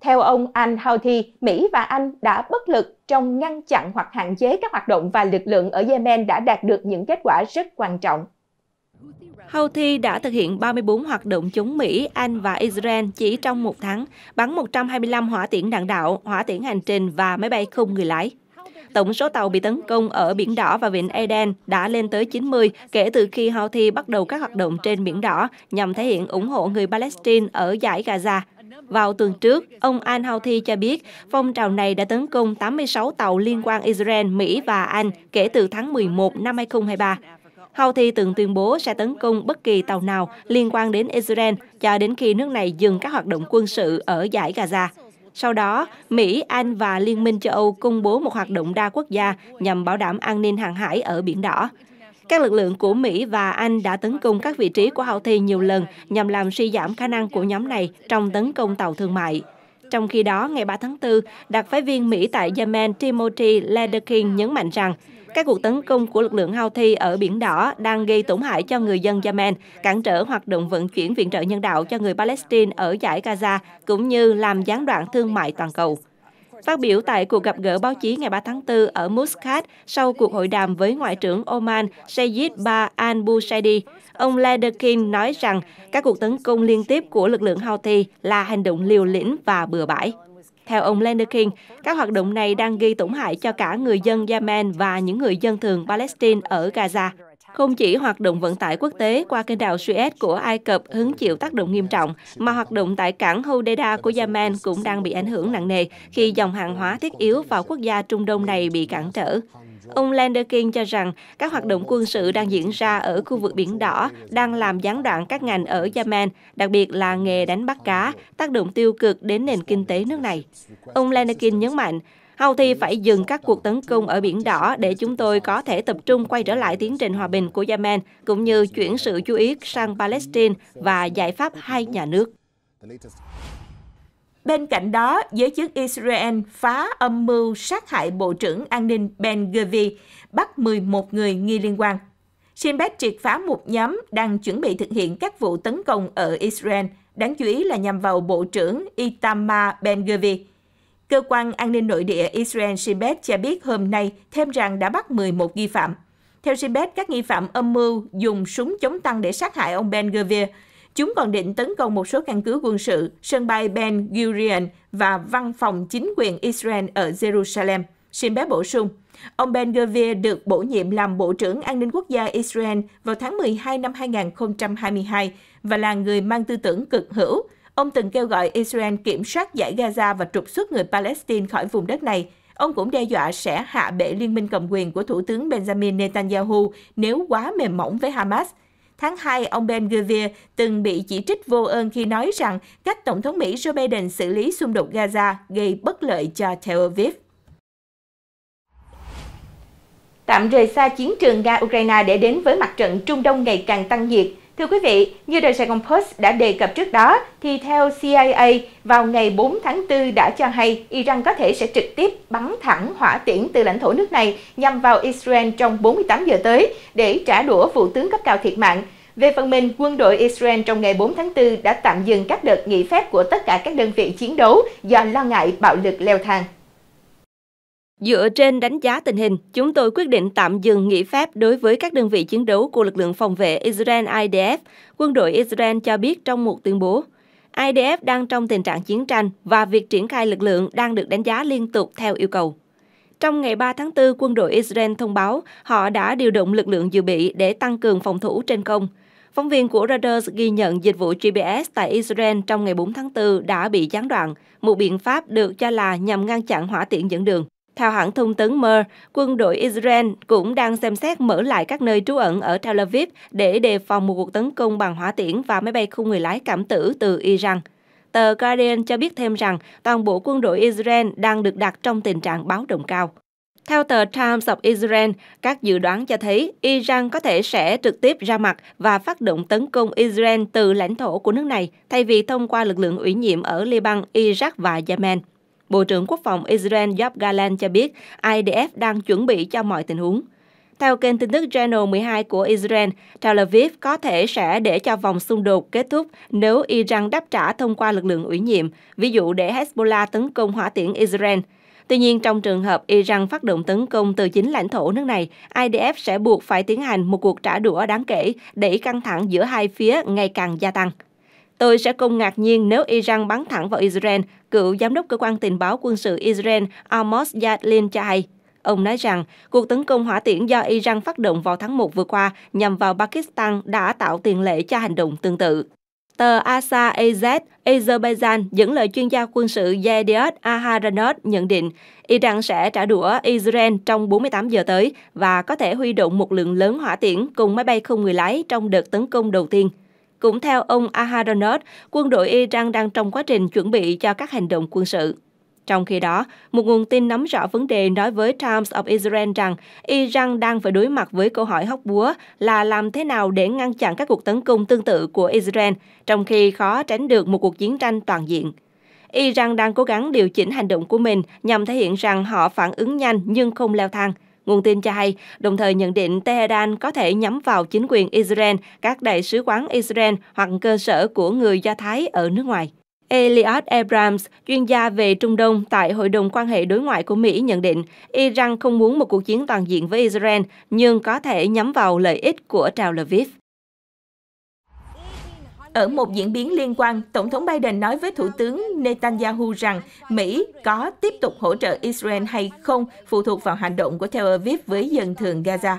Speaker 1: Theo ông Anh Houthi, Mỹ và Anh đã bất lực trong ngăn chặn hoặc hạn chế các hoạt động và lực lượng ở Yemen đã đạt được những kết quả rất quan trọng.
Speaker 2: Houthi đã thực hiện 34 hoạt động chống Mỹ, Anh và Israel chỉ trong một tháng, bắn 125 hỏa tiễn đạn đạo, hỏa tiễn hành trình và máy bay không người lái. Tổng số tàu bị tấn công ở Biển Đỏ và Vịnh Eden đã lên tới 90 kể từ khi Houthi bắt đầu các hoạt động trên Biển Đỏ nhằm thể hiện ủng hộ người Palestine ở giải Gaza. Vào tuần trước, ông Al Houthi cho biết phong trào này đã tấn công 86 tàu liên quan Israel, Mỹ và Anh kể từ tháng 11 năm 2023. Houthi từng tuyên bố sẽ tấn công bất kỳ tàu nào liên quan đến Israel cho đến khi nước này dừng các hoạt động quân sự ở giải Gaza. Sau đó, Mỹ, Anh và Liên minh châu Âu công bố một hoạt động đa quốc gia nhằm bảo đảm an ninh hàng hải ở Biển Đỏ. Các lực lượng của Mỹ và Anh đã tấn công các vị trí của Houthi nhiều lần nhằm làm suy giảm khả năng của nhóm này trong tấn công tàu thương mại. Trong khi đó, ngày 3 tháng 4, đặc phái viên Mỹ tại Yemen Timothy Ledeking nhấn mạnh rằng các cuộc tấn công của lực lượng Houthi ở Biển Đỏ đang gây tổn hại cho người dân Yemen, cản trở hoạt động vận chuyển viện trợ nhân đạo cho người Palestine ở giải Gaza, cũng như làm gián đoạn thương mại toàn cầu. Phát biểu tại cuộc gặp gỡ báo chí ngày 3 tháng 4 ở Muscat sau cuộc hội đàm với Ngoại trưởng Oman Sayyid Ba al-Bushaidi, ông Lederkin nói rằng các cuộc tấn công liên tiếp của lực lượng Houthi là hành động liều lĩnh và bừa bãi. Theo ông Lenderkin, các hoạt động này đang gây tổn hại cho cả người dân Yemen và những người dân thường Palestine ở Gaza. Không chỉ hoạt động vận tải quốc tế qua kênh đào Suez của Ai Cập hứng chịu tác động nghiêm trọng, mà hoạt động tại cảng Hodeida của Yemen cũng đang bị ảnh hưởng nặng nề khi dòng hàng hóa thiết yếu vào quốc gia Trung Đông này bị cản trở. Ông Lenderkin cho rằng các hoạt động quân sự đang diễn ra ở khu vực Biển Đỏ đang làm gián đoạn các ngành ở Yemen, đặc biệt là nghề đánh bắt cá, tác động tiêu cực đến nền kinh tế nước này. Ông Lenderkin nhấn mạnh, Houthi phải dừng các cuộc tấn công ở Biển Đỏ để chúng tôi có thể tập trung quay trở lại tiến trình hòa bình của Yemen, cũng như chuyển sự chú ý sang Palestine và giải pháp hai nhà nước. Bên cạnh
Speaker 1: đó, giới chức Israel phá âm mưu sát hại Bộ trưởng An ninh Ben Gvir, bắt 11 người nghi liên quan. Shin Bet triệt phá một nhóm đang chuẩn bị thực hiện các vụ tấn công ở Israel, đáng chú ý là nhằm vào Bộ trưởng Itamar Ben-Gvir. Cơ quan an ninh nội địa Israel Shin Bet cho biết hôm nay thêm rằng đã bắt 11 nghi phạm. Theo Shin Bet, các nghi phạm âm mưu dùng súng chống tăng để sát hại ông Ben-Gvir. Chúng còn định tấn công một số căn cứ quân sự, sân bay Ben Gurion và văn phòng chính quyền Israel ở Jerusalem. Xin bé bổ sung, ông Ben Gavir được bổ nhiệm làm Bộ trưởng An ninh Quốc gia Israel vào tháng 12 năm 2022 và là người mang tư tưởng cực hữu. Ông từng kêu gọi Israel kiểm soát giải Gaza và trục xuất người Palestine khỏi vùng đất này. Ông cũng đe dọa sẽ hạ bệ liên minh cầm quyền của Thủ tướng Benjamin Netanyahu nếu quá mềm mỏng với Hamas – Tháng 2, ông Ben Gvir từng bị chỉ trích vô ơn khi nói rằng cách Tổng thống Mỹ Joe Biden xử lý xung đột Gaza gây bất lợi cho Tel Aviv. Tạm rời xa chiến trường Nga-Ukraine để đến với mặt trận Trung Đông ngày càng tăng nhiệt – Thưa quý vị, như đời Sài Gòn Post đã đề cập trước đó, thì theo CIA, vào ngày 4 tháng 4 đã cho hay Iran có thể sẽ trực tiếp bắn thẳng hỏa tiễn từ lãnh thổ nước này nhằm vào Israel trong 48 giờ tới để trả đũa vụ tướng cấp cao thiệt mạng. Về phần mình, quân đội Israel trong ngày 4 tháng 4 đã tạm dừng các đợt nghỉ phép của tất cả các đơn vị chiến đấu do
Speaker 2: lo ngại bạo lực leo thang. Dựa trên đánh giá tình hình, chúng tôi quyết định tạm dừng nghỉ phép đối với các đơn vị chiến đấu của lực lượng phòng vệ Israel IDF, quân đội Israel cho biết trong một tuyên bố. IDF đang trong tình trạng chiến tranh và việc triển khai lực lượng đang được đánh giá liên tục theo yêu cầu. Trong ngày 3 tháng 4, quân đội Israel thông báo họ đã điều động lực lượng dự bị để tăng cường phòng thủ trên không. Phóng viên của Reuters ghi nhận dịch vụ GPS tại Israel trong ngày 4 tháng 4 đã bị gián đoạn, một biện pháp được cho là nhằm ngăn chặn hỏa tiễn dẫn đường. Theo hãng thông tấn MER, quân đội Israel cũng đang xem xét mở lại các nơi trú ẩn ở Tel Aviv để đề phòng một cuộc tấn công bằng hỏa tiễn và máy bay không người lái cảm tử từ Iran. Tờ Guardian cho biết thêm rằng toàn bộ quân đội Israel đang được đặt trong tình trạng báo động cao. Theo tờ Times of Israel, các dự đoán cho thấy Iran có thể sẽ trực tiếp ra mặt và phát động tấn công Israel từ lãnh thổ của nước này thay vì thông qua lực lượng ủy nhiệm ở Liban, Iraq và Yemen. Bộ trưởng Quốc phòng Israel Yoav Galan cho biết IDF đang chuẩn bị cho mọi tình huống. Theo kênh tin tức Channel 12 của Israel, Tel Aviv có thể sẽ để cho vòng xung đột kết thúc nếu Iran đáp trả thông qua lực lượng ủy nhiệm, ví dụ để Hezbollah tấn công hỏa tiễn Israel. Tuy nhiên, trong trường hợp Iran phát động tấn công từ chính lãnh thổ nước này, IDF sẽ buộc phải tiến hành một cuộc trả đũa đáng kể, để căng thẳng giữa hai phía ngày càng gia tăng. Tôi sẽ không ngạc nhiên nếu Iran bắn thẳng vào Israel, cựu giám đốc cơ quan tình báo quân sự Israel Amos Yadlin cho hay. Ông nói rằng cuộc tấn công hỏa tiễn do Iran phát động vào tháng 1 vừa qua nhằm vào Pakistan đã tạo tiền lệ cho hành động tương tự. Tờ ASA AZ, Azerbaijan dẫn lời chuyên gia quân sự Yediot Aharonot nhận định Iran sẽ trả đũa Israel trong 48 giờ tới và có thể huy động một lượng lớn hỏa tiễn cùng máy bay không người lái trong đợt tấn công đầu tiên. Cũng theo ông Aharonot, quân đội Iran đang trong quá trình chuẩn bị cho các hành động quân sự. Trong khi đó, một nguồn tin nắm rõ vấn đề nói với Times of Israel rằng Iran đang phải đối mặt với câu hỏi hóc búa là làm thế nào để ngăn chặn các cuộc tấn công tương tự của Israel, trong khi khó tránh được một cuộc chiến tranh toàn diện. Iran đang cố gắng điều chỉnh hành động của mình nhằm thể hiện rằng họ phản ứng nhanh nhưng không leo thang. Nguồn tin cho hay, đồng thời nhận định Tehran có thể nhắm vào chính quyền Israel, các đại sứ quán Israel hoặc cơ sở của người Do Thái ở nước ngoài. Eliot Abrams, chuyên gia về Trung Đông tại Hội đồng quan hệ đối ngoại của Mỹ nhận định, Iran không muốn một cuộc chiến toàn diện với Israel, nhưng có thể nhắm vào lợi ích của Tel Aviv. Ở một diễn biến liên quan, Tổng thống Biden nói với Thủ tướng Netanyahu rằng
Speaker 1: Mỹ có tiếp tục hỗ trợ Israel hay không phụ thuộc vào hành động của Tel Aviv với dân thường Gaza.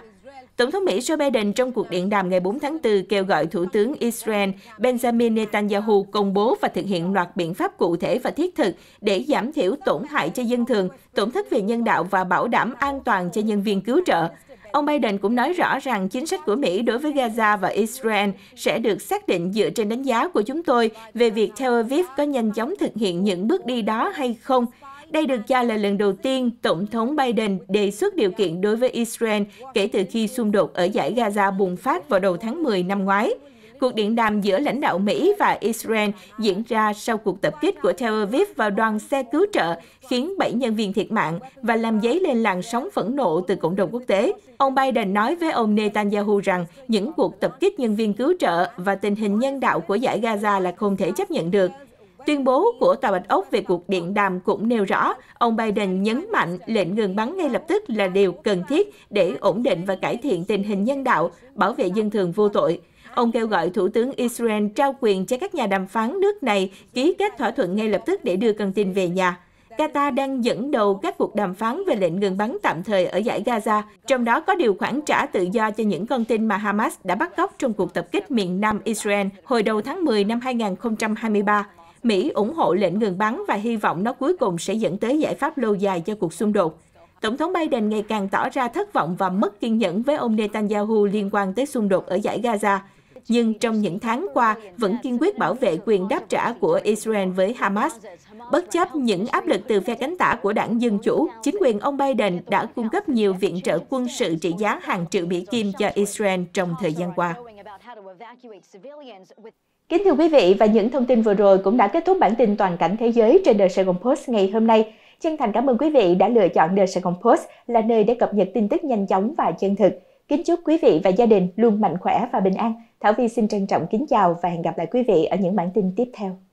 Speaker 1: Tổng thống Mỹ Joe Biden trong cuộc điện đàm ngày 4 tháng 4 kêu gọi Thủ tướng Israel Benjamin Netanyahu công bố và thực hiện loạt biện pháp cụ thể và thiết thực để giảm thiểu tổn hại cho dân thường, tổn thất về nhân đạo và bảo đảm an toàn cho nhân viên cứu trợ. Ông Biden cũng nói rõ rằng chính sách của Mỹ đối với Gaza và Israel sẽ được xác định dựa trên đánh giá của chúng tôi về việc Tel Aviv có nhanh chóng thực hiện những bước đi đó hay không. Đây được cho là lần đầu tiên Tổng thống Biden đề xuất điều kiện đối với Israel kể từ khi xung đột ở giải Gaza bùng phát vào đầu tháng 10 năm ngoái. Cuộc điện đàm giữa lãnh đạo Mỹ và Israel diễn ra sau cuộc tập kích của Tel Aviv vào đoàn xe cứu trợ khiến 7 nhân viên thiệt mạng và làm dấy lên làn sóng phẫn nộ từ cộng đồng quốc tế. Ông Biden nói với ông Netanyahu rằng những cuộc tập kích nhân viên cứu trợ và tình hình nhân đạo của giải Gaza là không thể chấp nhận được. Tuyên bố của Tòa Bạch Ốc về cuộc điện đàm cũng nêu rõ, ông Biden nhấn mạnh lệnh ngừng bắn ngay lập tức là điều cần thiết để ổn định và cải thiện tình hình nhân đạo, bảo vệ dân thường vô tội. Ông kêu gọi Thủ tướng Israel trao quyền cho các nhà đàm phán nước này ký kết thỏa thuận ngay lập tức để đưa con tin về nhà. Qatar đang dẫn đầu các cuộc đàm phán về lệnh ngừng bắn tạm thời ở giải Gaza, trong đó có điều khoản trả tự do cho những con tin mà Hamas đã bắt cóc trong cuộc tập kích miền Nam Israel hồi đầu tháng 10 năm 2023. Mỹ ủng hộ lệnh ngừng bắn và hy vọng nó cuối cùng sẽ dẫn tới giải pháp lâu dài cho cuộc xung đột. Tổng thống Biden ngày càng tỏ ra thất vọng và mất kiên nhẫn với ông Netanyahu liên quan tới xung đột ở giải Gaza nhưng trong những tháng qua vẫn kiên quyết bảo vệ quyền đáp trả của Israel với Hamas. Bất chấp những áp lực từ phe cánh tả của đảng Dân Chủ, chính quyền ông Biden đã cung cấp nhiều viện trợ quân sự trị giá hàng triệu Mỹ Kim cho Israel trong thời gian qua. Kính thưa quý vị và những thông tin vừa rồi cũng đã kết thúc bản tin toàn cảnh thế giới trên The Saigon Post ngày hôm nay. Chân thành cảm ơn quý vị đã lựa chọn The Saigon Post là nơi để cập nhật tin tức nhanh chóng và chân thực. Kính chúc quý vị và gia đình luôn mạnh khỏe và bình an. Thảo Vi xin trân trọng kính chào và hẹn gặp lại quý vị ở những bản tin tiếp theo.